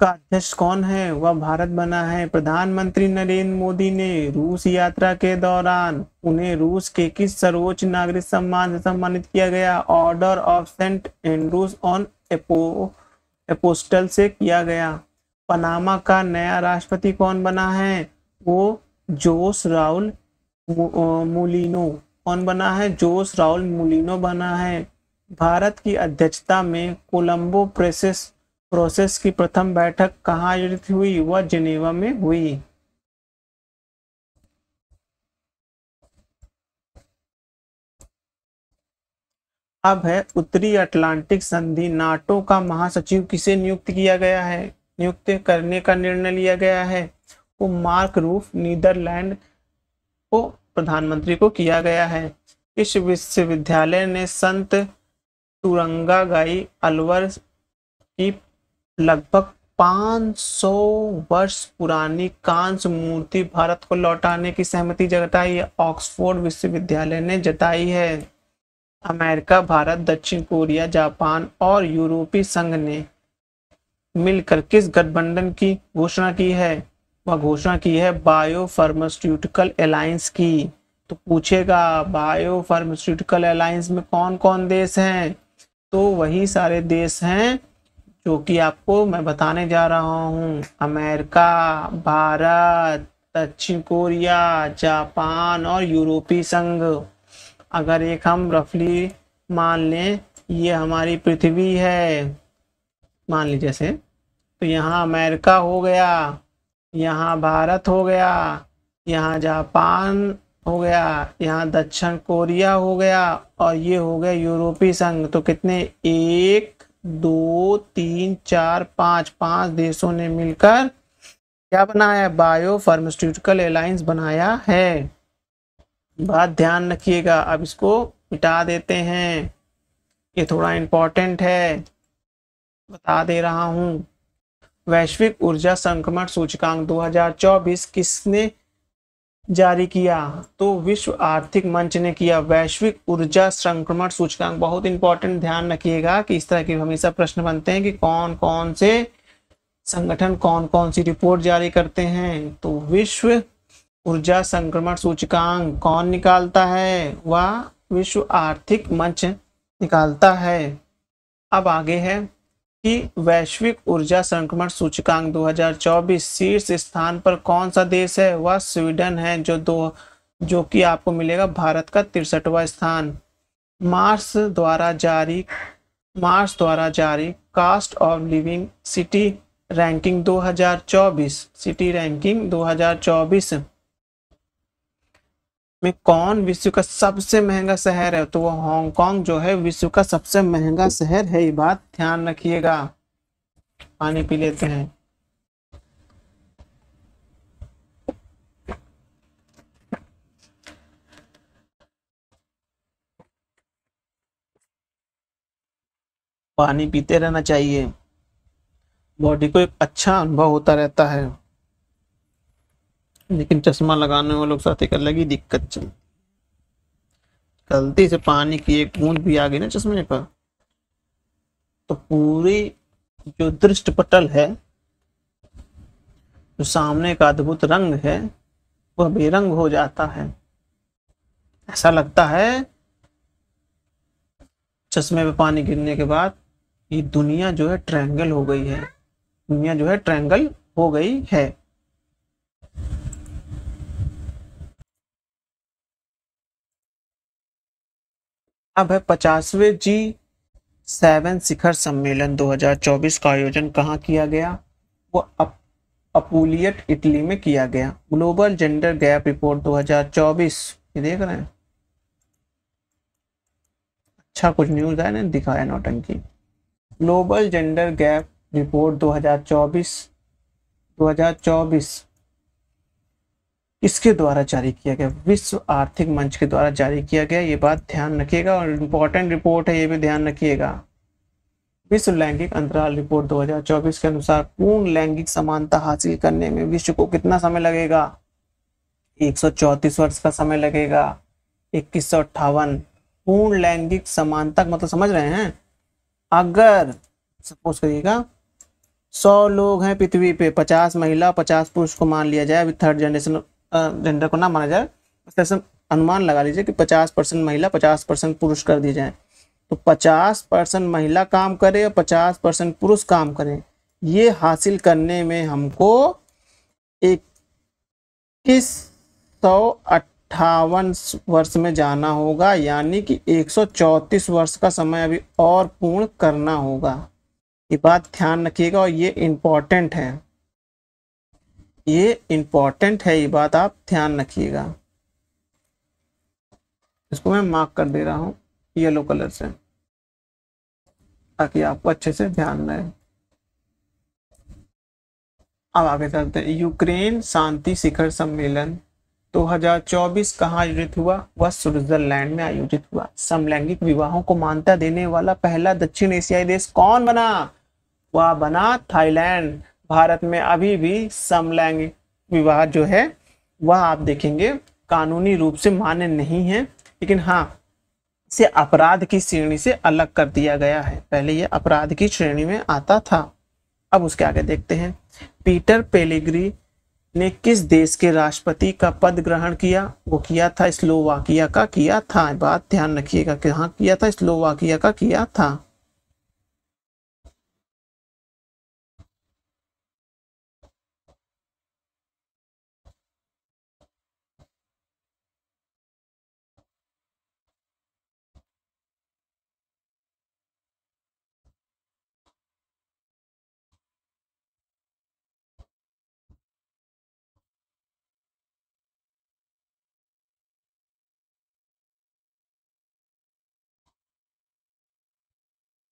का अध्यक्ष कौन है वह भारत बना है प्रधानमंत्री नरेंद्र मोदी ने रूस यात्रा के दौरान उन्हें रूस के किस सर्वोच्च नागरिक सम्मान से सम्मानित किया गया order of Saint Andrews on apo apostle से किया गया पनामा का नया राष्ट्रपति कौन बना है वो जोस राउल मुलिनो कौन बना है जोस राहुल मुलिनो बना है भारत की अध्यक्षता में कोलंबो प्रेसेस प्रोसेस की प्रथम बैठक कहाँ आयोजित हुई वह जिनेवा में हुई अब है उत्तरी अटलांटिक संधि नाटो का महासचिव किसे नियुक्त किया गया है नियुक्त करने का निर्णय लिया गया है वो मार्क रूफ नीदरलैंड को प्रधानमंत्री को किया गया है इस विश्वविद्यालय ने संत गाई अलवर की लगभग 500 वर्ष पुरानी कांस मूर्ति भारत को लौटाने की सहमति जताई ऑक्सफोर्ड विश्वविद्यालय ने जताई है अमेरिका भारत दक्षिण कोरिया जापान और यूरोपीय संघ ने मिलकर किस गठबंधन की घोषणा की है वह घोषणा की है बायो फार्मास्यूटिकल अलायंस की तो पूछेगा बायो फार्मास्यूटिकल अलायंस में कौन कौन देश हैं तो वही सारे देश हैं जो कि आपको मैं बताने जा रहा हूँ अमेरिका भारत दक्षिण कोरिया जापान और यूरोपीय संघ अगर एक हम रफली मान लें ये हमारी पृथ्वी है मान लीजिए जैसे तो यहाँ अमेरिका हो गया यहाँ भारत हो गया यहाँ जापान हो गया यहाँ दक्षिण कोरिया हो गया और ये हो गया यूरोपीय संघ तो कितने एक दो तीन चार पाँच पाँच देशों ने मिलकर क्या बनाया बायो फार्मास्यूटिकल एलायंस बनाया है बात ध्यान रखिएगा अब इसको मिटा देते हैं ये थोड़ा इम्पोर्टेंट है बता दे रहा हूँ वैश्विक ऊर्जा संक्रमण सूचकांक 2024 किसने जारी किया तो विश्व आर्थिक मंच ने किया वैश्विक ऊर्जा संक्रमण सूचकांक बहुत इंपॉर्टेंट ध्यान रखिएगा कि इस तरह के हमेशा प्रश्न बनते हैं कि कौन कौन से संगठन कौन कौन सी रिपोर्ट जारी करते हैं तो विश्व ऊर्जा संक्रमण सूचकांक कौन निकालता है वह विश्व आर्थिक मंच निकालता है अब आगे है वैश्विक ऊर्जा संक्रमण सूचकांक 2024 शीर्ष स्थान पर कौन सा देश है वह स्वीडन है जो दो जो कि आपको मिलेगा भारत का तिरसठवा स्थान मार्स द्वारा जारी मार्स द्वारा जारी cost of living city ranking 2024 city ranking 2024 में कौन विश्व का सबसे महंगा शहर है तो वो हांगकांग जो है विश्व का सबसे महंगा शहर है ये बात ध्यान रखिएगा पानी पी लेते हैं पानी पीते रहना चाहिए बॉडी को एक अच्छा अनुभव होता रहता है लेकिन चश्मा लगाने वालों के साथ एक अलग ही दिक्कत चल गलती से पानी की एक बूंद भी आ गई ना चश्मे पर तो पूरी जो दृष्ट पटल है जो सामने का अद्भुत रंग है वह बेरंग हो जाता है ऐसा लगता है चश्मे पे पानी गिरने के बाद ये दुनिया जो है ट्रायंगल हो गई है दुनिया जो है ट्रैंगल हो गई है अब है पचासवें जी सेवन शिखर सम्मेलन 2024 का आयोजन कहाँ किया गया वो अप, अपूलियट इटली में किया गया ग्लोबल जेंडर गैप रिपोर्ट 2024 ये देख रहे हैं अच्छा कुछ न्यूज है ना दिखाया नौटंकी ग्लोबल जेंडर गैप रिपोर्ट 2024 2024 इसके द्वारा जारी किया गया विश्व आर्थिक मंच के द्वारा जारी किया गया ये बात ध्यान रखिएगा और इम्पोर्टेंट रिपोर्ट है ये भी ध्यान रखिएगा विश्व लैंगिक अंतराल रिपोर्ट 2024 के अनुसार पूर्ण लैंगिक समानता हासिल करने में विश्व को कितना समय लगेगा एक वर्ष का समय लगेगा इक्कीस पूर्ण लैंगिक समानता मतलब समझ रहे हैं अगर सपोज करिएगा सौ लोग हैं पृथ्वी पे पचास महिला पचास पुरुष को मान लिया जाए अभी थर्ड जनरेशन जेंडर को ना माना जाए से अनुमान लगा लीजिए कि 50 परसेंट महिला 50 परसेंट पुरुष कर दिए जाए तो 50 परसेंट महिला काम करे और 50 परसेंट पुरुष काम करें ये हासिल करने में हमको इक्कीस सौ अट्ठावन वर्ष में जाना होगा यानी कि 134 वर्ष का समय अभी और पूर्ण करना होगा ये बात ध्यान रखिएगा और ये इम्पॉर्टेंट है ये इंपॉर्टेंट है ये बात आप ध्यान रखिएगा इसको मैं मार्क कर दे रहा हूं येलो कलर से ताकि आपको अच्छे से ध्यान रहे अब आगे चलते हैं यूक्रेन शांति शिखर सम्मेलन 2024 कहाँ आयोजित हुआ वह स्विट्जरलैंड में आयोजित हुआ समलैंगिक विवाहों को मान्यता देने वाला पहला दक्षिण एशियाई देश कौन बना वह बना थाईलैंड भारत में अभी भी समलैंगिक विवाह जो है वह आप देखेंगे कानूनी रूप से मान्य नहीं है लेकिन हाँ इसे अपराध की श्रेणी से अलग कर दिया गया है पहले यह अपराध की श्रेणी में आता था अब उसके आगे देखते हैं पीटर पेलेग्री ने किस देश के राष्ट्रपति का पद ग्रहण किया वो किया था स्लोवाकिया का किया था बात ध्यान रखिएगा कि हाँ किया था स्लोवाकिया का किया था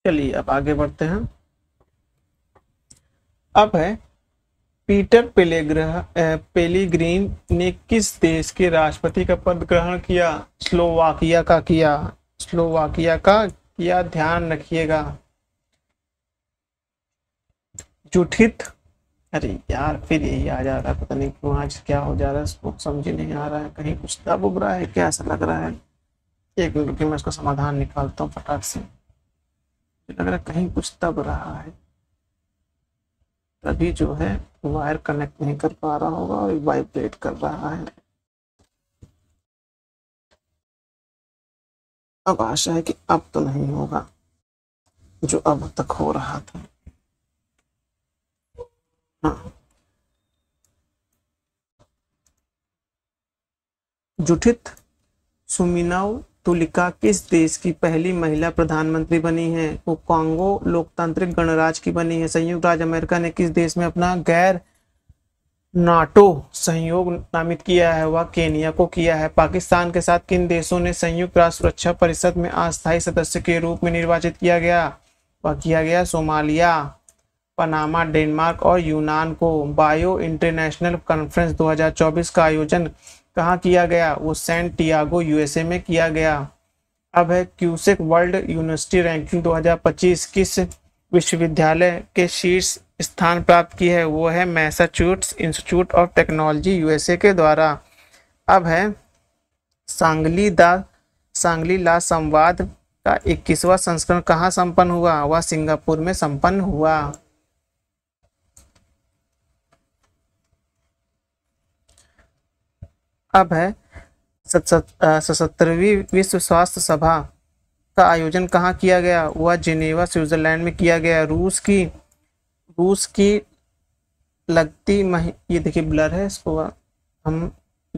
चलिए अब आगे बढ़ते हैं अब है पीटर पेलेग्रह पेलीग्रीन ने किस देश के राष्ट्रपति का पद ग्रहण किया स्लोवाकिया का किया स्लोवाकिया का किया ध्यान रखिएगा जुठित अरे यार फिर यही आ जा रहा है पता नहीं क्यों आज क्या हो जा रहा है इसको समझ नहीं आ रहा है कहीं कुछ दब उब रहा है क्या ऐसा लग रहा है एक मिनट की मैं इसका समाधान निकालता हूँ फटाक से लग रहा कहीं कुछ दब रहा है तभी जो है वायर कनेक्ट नहीं कर पा रहा होगा और वाइब्रेट कर रहा है अब आशा है कि अब तो नहीं होगा जो अब तक हो रहा था हाँ जुठित सुमिनाओ तुलिका किस देश की पहली महिला प्रधानमंत्री बनी है वो कांगो लोकतांत्रिक गणराज्य की बनी है संयुक्त राज्य अमेरिका ने किस देश में अपना गैर नाटो सहयोग नामित किया है वह केनिया को किया है पाकिस्तान के साथ किन देशों ने संयुक्त राष्ट्र सुरक्षा परिषद में अस्थायी सदस्य के रूप में निर्वाचित किया गया वह किया गया सोमालिया पनामा डेनमार्क और यूनान को बायो इंटरनेशनल कॉन्फ्रेंस 2024 का आयोजन कहाँ किया गया वो सैन टियागो यूएसए में किया गया अब है क्यूसेक वर्ल्ड यूनिवर्सिटी रैंकिंग 2025 किस विश्वविद्यालय के शीर्ष स्थान प्राप्त की है वो है Massachusetts Institute of Technology USA के द्वारा अब है सांगली दा सांगली ला संवाद का इक्कीसवा संस्करण कहाँ संपन्न हुआ वह सिंगापुर में संपन्न हुआ अब है सतहत्तरवीं विश्व स्वास्थ्य सभा का आयोजन कहाँ किया गया वह जिनेवा स्विट्जरलैंड में किया गया रूस की रूस की लगती मह ये देखिए ब्लर है इसको हम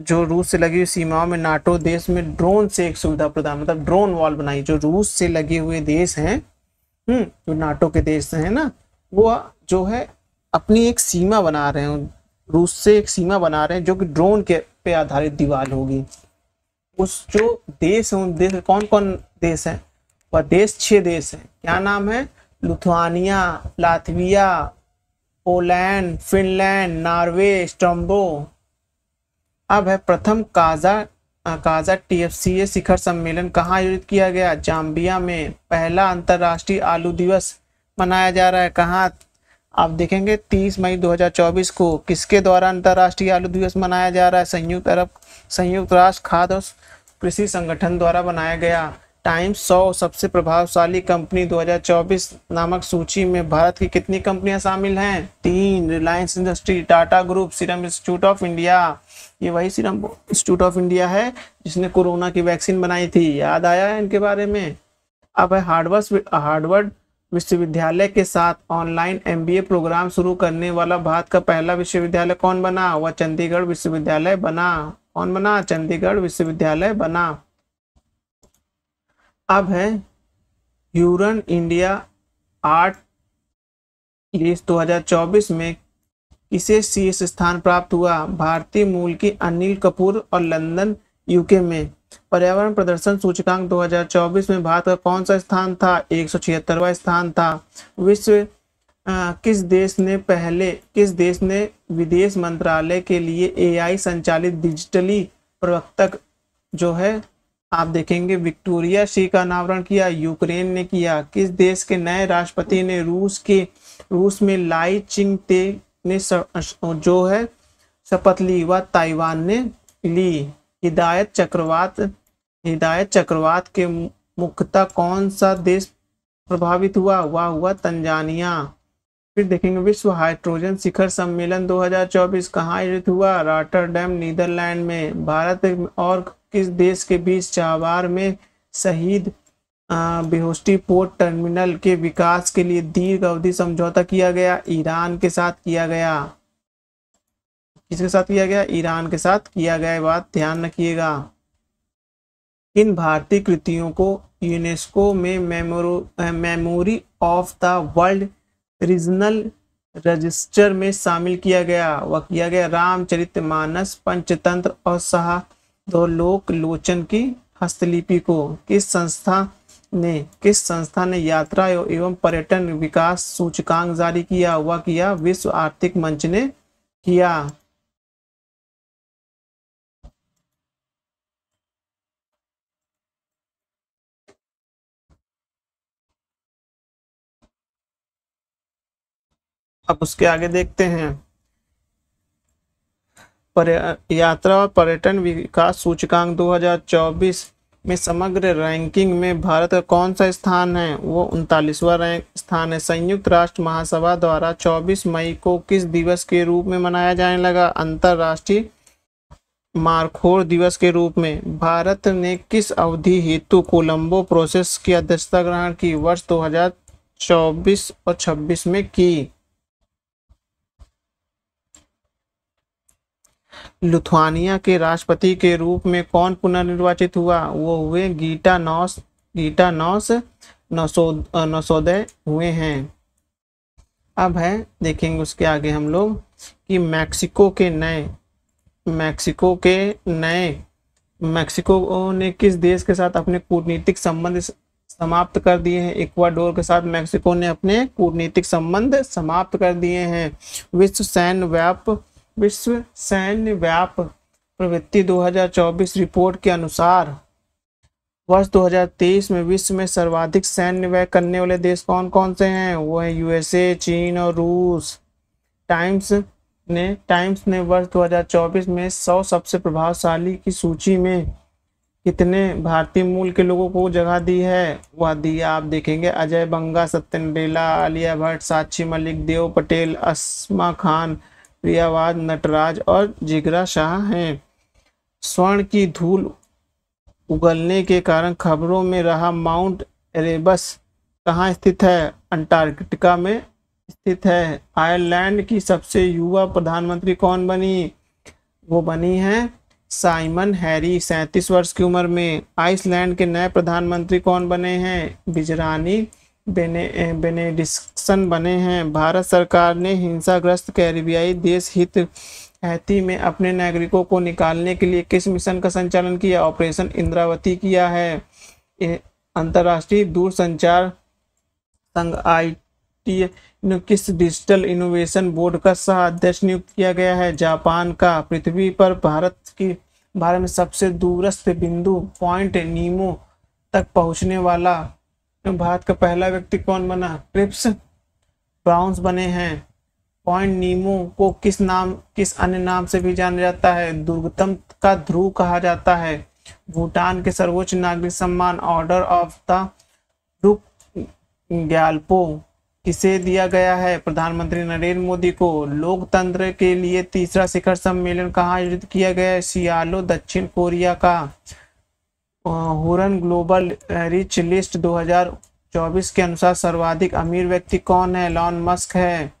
जो रूस से लगी हुई सीमाओं में नाटो देश में ड्रोन से एक सुविधा प्रदान मतलब ड्रोन वॉल बनाई जो रूस से लगे हुए देश हैं हम्म, जो नाटो के देश हैं ना वो जो है अपनी एक सीमा बना रहे हैं रूस से एक सीमा बना रहे हैं जो कि ड्रोन के पे आधारित दीवार होगी उस जो देश है उन देश कौन कौन देश है वह देश छह देश हैं क्या नाम है Lithuania Latvia Poland Finland Norway स्टम्बो अब है प्रथम काजा काजा टी शिखर सम्मेलन कहाँ आयोजित किया गया जाम्बिया में पहला अंतर्राष्ट्रीय आलू दिवस मनाया जा रहा है कहाँ आप देखेंगे 30 मई 2024 को किसके द्वारा अंतर्राष्ट्रीय आलू दिवस मनाया जा रहा है संयुक्त अरब संयुक्त राष्ट्र खाद्य और कृषि संगठन द्वारा बनाया गया टाइम्स सौ सबसे प्रभावशाली कंपनी 2024 नामक सूची में भारत की कितनी कंपनियां शामिल हैं तीन Reliance industry Tata group Serum Institute of India ये वही सीरम इंस्टीट्यूट ऑफ इंडिया है जिसने कोरोना की वैक्सीन बनाई थी याद आया है इनके बारे में अब है हार्डवर्ड हार्डवर्ड विश्वविद्यालय के साथ ऑनलाइन एमबीए प्रोग्राम शुरू करने वाला भारत का पहला विश्वविद्यालय कौन बना वह चंडीगढ़ विश्वविद्यालय बना कौन बना चंडीगढ़ विश्वविद्यालय बना अब है यूरन इंडिया आर्ट हजार 2024 में इसे शीर्ष स्थान प्राप्त हुआ भारतीय मूल की अनिल कपूर और लंदन यूके में पर्यावरण प्रदर्शन सूचकांक 2024 में भारत का कौन सा स्थान था एक स्थान था विश्व आ, किस देश ने पहले किस देश ने विदेश मंत्रालय के लिए एआई संचालित डिजिटली प्रवक्तक जो है आप देखेंगे विक्टोरिया सी का अनावरण किया यूक्रेन ने किया किस देश के नए राष्ट्रपति ने रूस के रूस में लाई चिंग ते ने जो है शपथ ली व ताइवान ने ली हिदायत चक्रवात हिदायत चक्रवात के मुख्यतः कौन सा देश प्रभावित हुआ हुआ हुआ तंजानिया फिर देखेंगे विश्व हाइड्रोजन शिखर सम्मेलन 2024 कहाँ आयोजित हुआ डैम नीदरलैंड में भारत और किस देश के बीच चाबार में शहीद बेहोस्टी पोर्ट टर्मिनल के विकास के लिए दीर्घ अवधि समझौता किया गया ईरान के साथ किया गया किसके साथ किया गया ईरान के साथ किया गया बात ध्यान रखिएगा इन भारतीय कृतियों को यूनेस्को में memory of the world regional register में शामिल किया गया वह किया गया रामचरित मानस पंचतंत्र और सह दो लोक लोचन की हस्तलिपि को किस संस्था ने किस संस्था ने यात्रा एवं पर्यटन विकास सूचकांक जारी किया हुआ किया विश्व आर्थिक मंच ने किया अब उसके आगे देखते हैं पर यात्रा और पर्यटन विकास सूचकांक 2024 में समग्र रैंकिंग में भारत का कौन सा स्थान है वो उनतालीसवा रैंक स्थान है संयुक्त राष्ट्र महासभा द्वारा 24 मई को किस दिवस के रूप में मनाया जाने लगा अंतर्राष्ट्रीय मारखोर दिवस के रूप में भारत ने किस अवधि हेतु कोलंबो प्रोसेस की अध्यक्षता ग्रहण की वर्ष 2024 और 26 में की लुथुआनिया के राष्ट्रपति के रूप में कौन पुनर्निर्वाचित हुआ वो हुए गीटा नौस गीटा नौस नौसोद हुए हैं अब है देखेंगे उसके आगे हम लोग कि मैक्सिको के नए मैक्सिको के नए मैक्सिको ने किस देश के साथ अपने कूटनीतिक संबंध समाप्त कर दिए हैं इक्वाडोर के साथ मैक्सिको ने अपने कूटनीतिक संबंध समाप्त कर दिए हैं विश्व सैन्य व्याप विश्व सैन्य व्याप प्रवृत्ति 2024 रिपोर्ट के अनुसार वर्ष 2023 में विश्व में सर्वाधिक सैन्य व्यय करने वाले देश कौन कौन से हैं वो है यूएसए चीन और रूस टाइम्स ने टाइम्स ने वर्ष 2024 में 100 सबसे प्रभावशाली की सूची में कितने भारतीय मूल के लोगों को जगह दी है वह दी आप देखेंगे अजय बंगा सत्यन बेला आलिया भट्ट साक्षी मलिक देव पटेल असमा खान प्रियावाद नटराज और जिगरा शाह हैं स्वर्ण की धूल उगलने के कारण खबरों में रहा माउंट एरेबस कहाँ स्थित है अंटार्कटिका में स्थित है आयरलैंड की सबसे युवा प्रधानमंत्री कौन बनी वो बनी है साइमन हैरी सैंतीस वर्ष की उम्र में आइसलैंड के नए प्रधानमंत्री कौन बने हैं बिजरानी बेने बेनेडिक्शन बने हैं भारत सरकार ने हिंसाग्रस्त कैरिबियाई देश हित हैती में अपने नागरिकों को निकालने के लिए किस मिशन का संचालन किया ऑपरेशन इंद्रावती किया है अंतर्राष्ट्रीय दूर संचार संघ आई टी किस डिजिटल इनोवेशन बोर्ड का सह अध्यक्ष नियुक्त किया गया है जापान का पृथ्वी पर भारत की भारत में सबसे दूरस्थ बिंदु पॉइंट नीमो तक पहुंचने वाला भारत का पहला व्यक्ति कौन बना क्रिप्स ब्राउन्स बने हैं पॉइंट नीमो को किस नाम किस अन्य नाम से भी जाना जाता है दुर्गतम का ध्रुव कहा जाता है भूटान के सर्वोच्च नागरिक सम्मान ऑर्डर ऑफ द रुक ग्याल्पो किसे दिया गया है प्रधानमंत्री नरेंद्र मोदी को लोकतंत्र के लिए तीसरा शिखर सम्मेलन कहाँ आयोजित किया गया है सियालो दक्षिण कोरिया का हुरन ग्लोबल रिच लिस्ट 2024 के अनुसार सर्वाधिक अमीर व्यक्ति कौन है लॉन मस्क है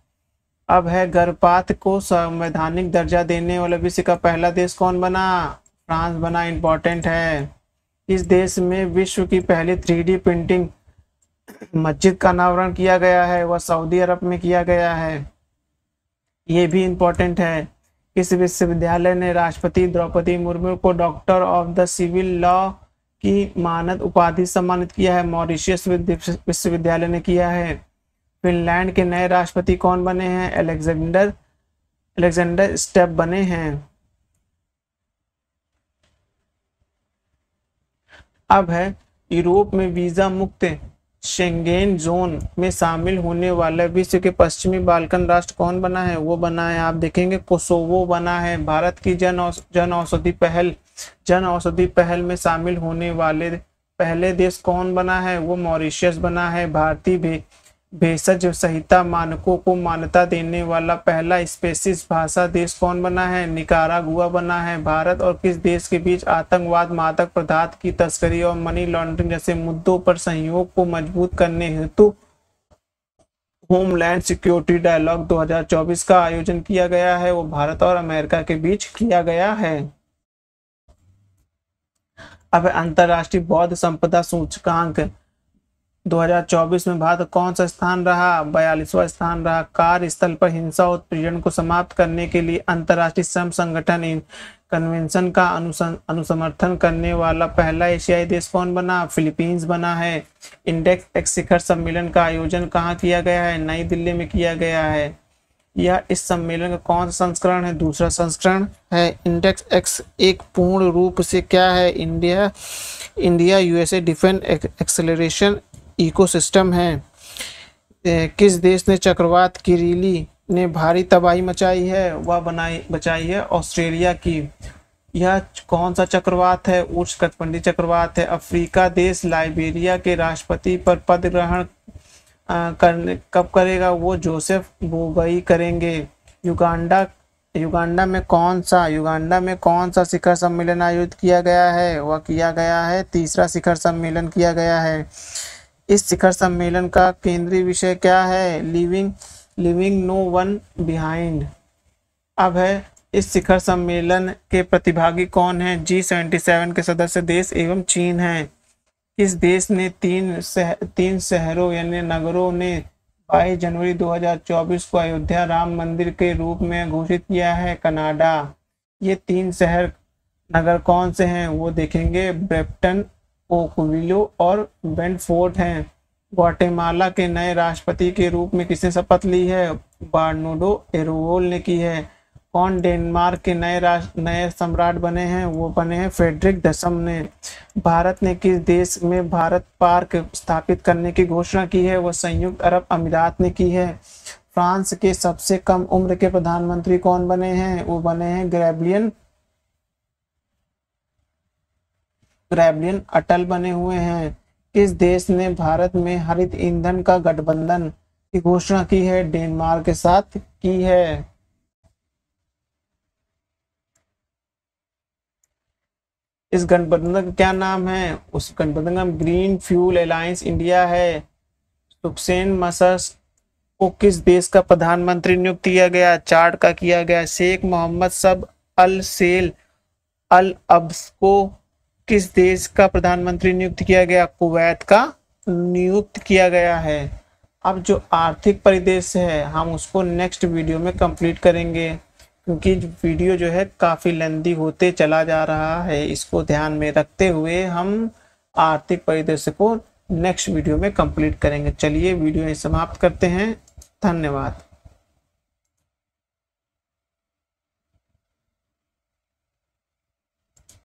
अब है गर्भपात को संवैधानिक दर्जा देने वाला विश्व का पहला देश कौन बना फ्रांस बना इम्पोर्टेंट है इस देश में विश्व की पहली थ्री प्रिंटिंग मस्जिद का अनावरण किया गया है वह सऊदी अरब में किया गया है ये भी इम्पोर्टेंट है इस विश्वविद्यालय ने राष्ट्रपति द्रौपदी मुर्मू को doctor of the civil law की मानद उपाधि सम्मानित किया है मॉरिशियस विश्वविद्यालय ने किया है फिनलैंड के नए राष्ट्रपति कौन बने हैं अलेक्जेंडर अलेक्जेंडर स्टेप बने हैं अब है यूरोप में वीजा मुक्त शेंगेन जोन में शामिल होने वाले विश्व के पश्चिमी बाल्कन राष्ट्र कौन बना है वो बना है आप देखेंगे कोसोवो बना है भारत की जन जन औषधि पहल जन औषधि पहल में शामिल होने वाले पहले देश कौन बना है वो मॉरिशियस बना है भारतीय भे, भेषज संहिता मानकों को मान्यता देने वाला पहला स्पेसिस भाषा देश कौन बना है निकारागुआ बना है भारत और किस देश के बीच आतंकवाद मादक पदार्थ की तस्करी और मनी लॉन्ड्रिंग जैसे मुद्दों पर सहयोग को मजबूत करने हेतु होमलैंड सिक्योरिटी डायलॉग 2024 का आयोजन किया गया है वो भारत और अमेरिका के बीच किया गया है अब अंतर्राष्ट्रीय बौद्ध संपदा सूचकांक 2024 में भारत कौन सा स्थान रहा बयालीसवा स्थान रहा कार्य स्थल पर हिंसा उत्पीड़न को समाप्त करने के लिए अंतर्राष्ट्रीय श्रम संगठन कन्वेंशन का अनुसमर्थन करने वाला पहला एशियाई देश कौन बना फिलीपींस बना है इंडेक्स एक्स शिखर सम्मेलन का आयोजन कहाँ किया गया है नई दिल्ली में किया गया है यह इस सम्मेलन का कौन सा संस्करण है दूसरा संस्करण है इंडेक्स एक्स एक पूर्ण रूप से क्या है India India USA defence acceleration ecosystem है ए, किस देश ने चक्रवात की ने भारी तबाही मचाई है वह बनाई बचाई है ऑस्ट्रेलिया की यह कौन सा चक्रवात है उच्च कटपंडी चक्रवात है अफ्रीका देश लाइबेरिया के राष्ट्रपति पर पद ग्रहण करने कब करेगा वो जोसेफ बोगई करेंगे युगांडा युगांडा में कौन सा युगांडा में कौन सा शिखर सम्मेलन आयोजित किया गया है वह किया गया है तीसरा शिखर सम्मेलन किया गया है इस शिखर सम्मेलन का केंद्रीय विषय क्या है living living no one behind अब है इस शिखर सम्मेलन के प्रतिभागी कौन है जी सेवेंटी सेवन के सदस्य देश एवं चीन हैं किस देश ने तीन सह, तीन शहरों यानी नगरों ने 22 जनवरी 2024 को अयोध्या राम मंदिर के रूप में घोषित किया है कनाडा ये तीन शहर नगर कौन से हैं वो देखेंगे ब्रेप्टन ओकविलो और बेंडफोर्ट हैं ग्वाटेमाला के नए राष्ट्रपति के रूप में किसने शपथ ली है बार्नोडो एरोल ने की है कौन डेनमार्क के नए राष्ट्र नए सम्राट बने हैं वो बने हैं फेडरिक दसम ने भारत ने किस देश में भारत पार्क स्थापित करने की घोषणा की है वो संयुक्त अरब अमीरात ने की है फ्रांस के सबसे कम उम्र के प्रधानमंत्री कौन बने हैं वो बने हैं ग्रेबलियन ग्रेबलियन अटल बने हुए हैं किस देश ने भारत में हरित ईंधन का गठबंधन की घोषणा की है डेनमार्क के साथ की है इस गठबंधन का क्या नाम है उस गठबंधन का ग्रीन फ्यूल अलायंस इंडिया है सुखसेन मसस को किस देश का प्रधानमंत्री नियुक्त किया गया चार्ट का किया गया शेख मोहम्मद सब अल सेल अल अब्स को किस देश का प्रधानमंत्री नियुक्त किया गया कुवैत का नियुक्त किया गया है अब जो आर्थिक परिदेश है हम उसको नेक्स्ट वीडियो में कंप्लीट करेंगे क्योंकि वीडियो जो है काफ़ी लेंदी होते चला जा रहा है इसको ध्यान में रखते हुए हम आर्थिक परिदृश्य को नेक्स्ट वीडियो में कंप्लीट करेंगे चलिए वीडियो समाप्त करते हैं धन्यवाद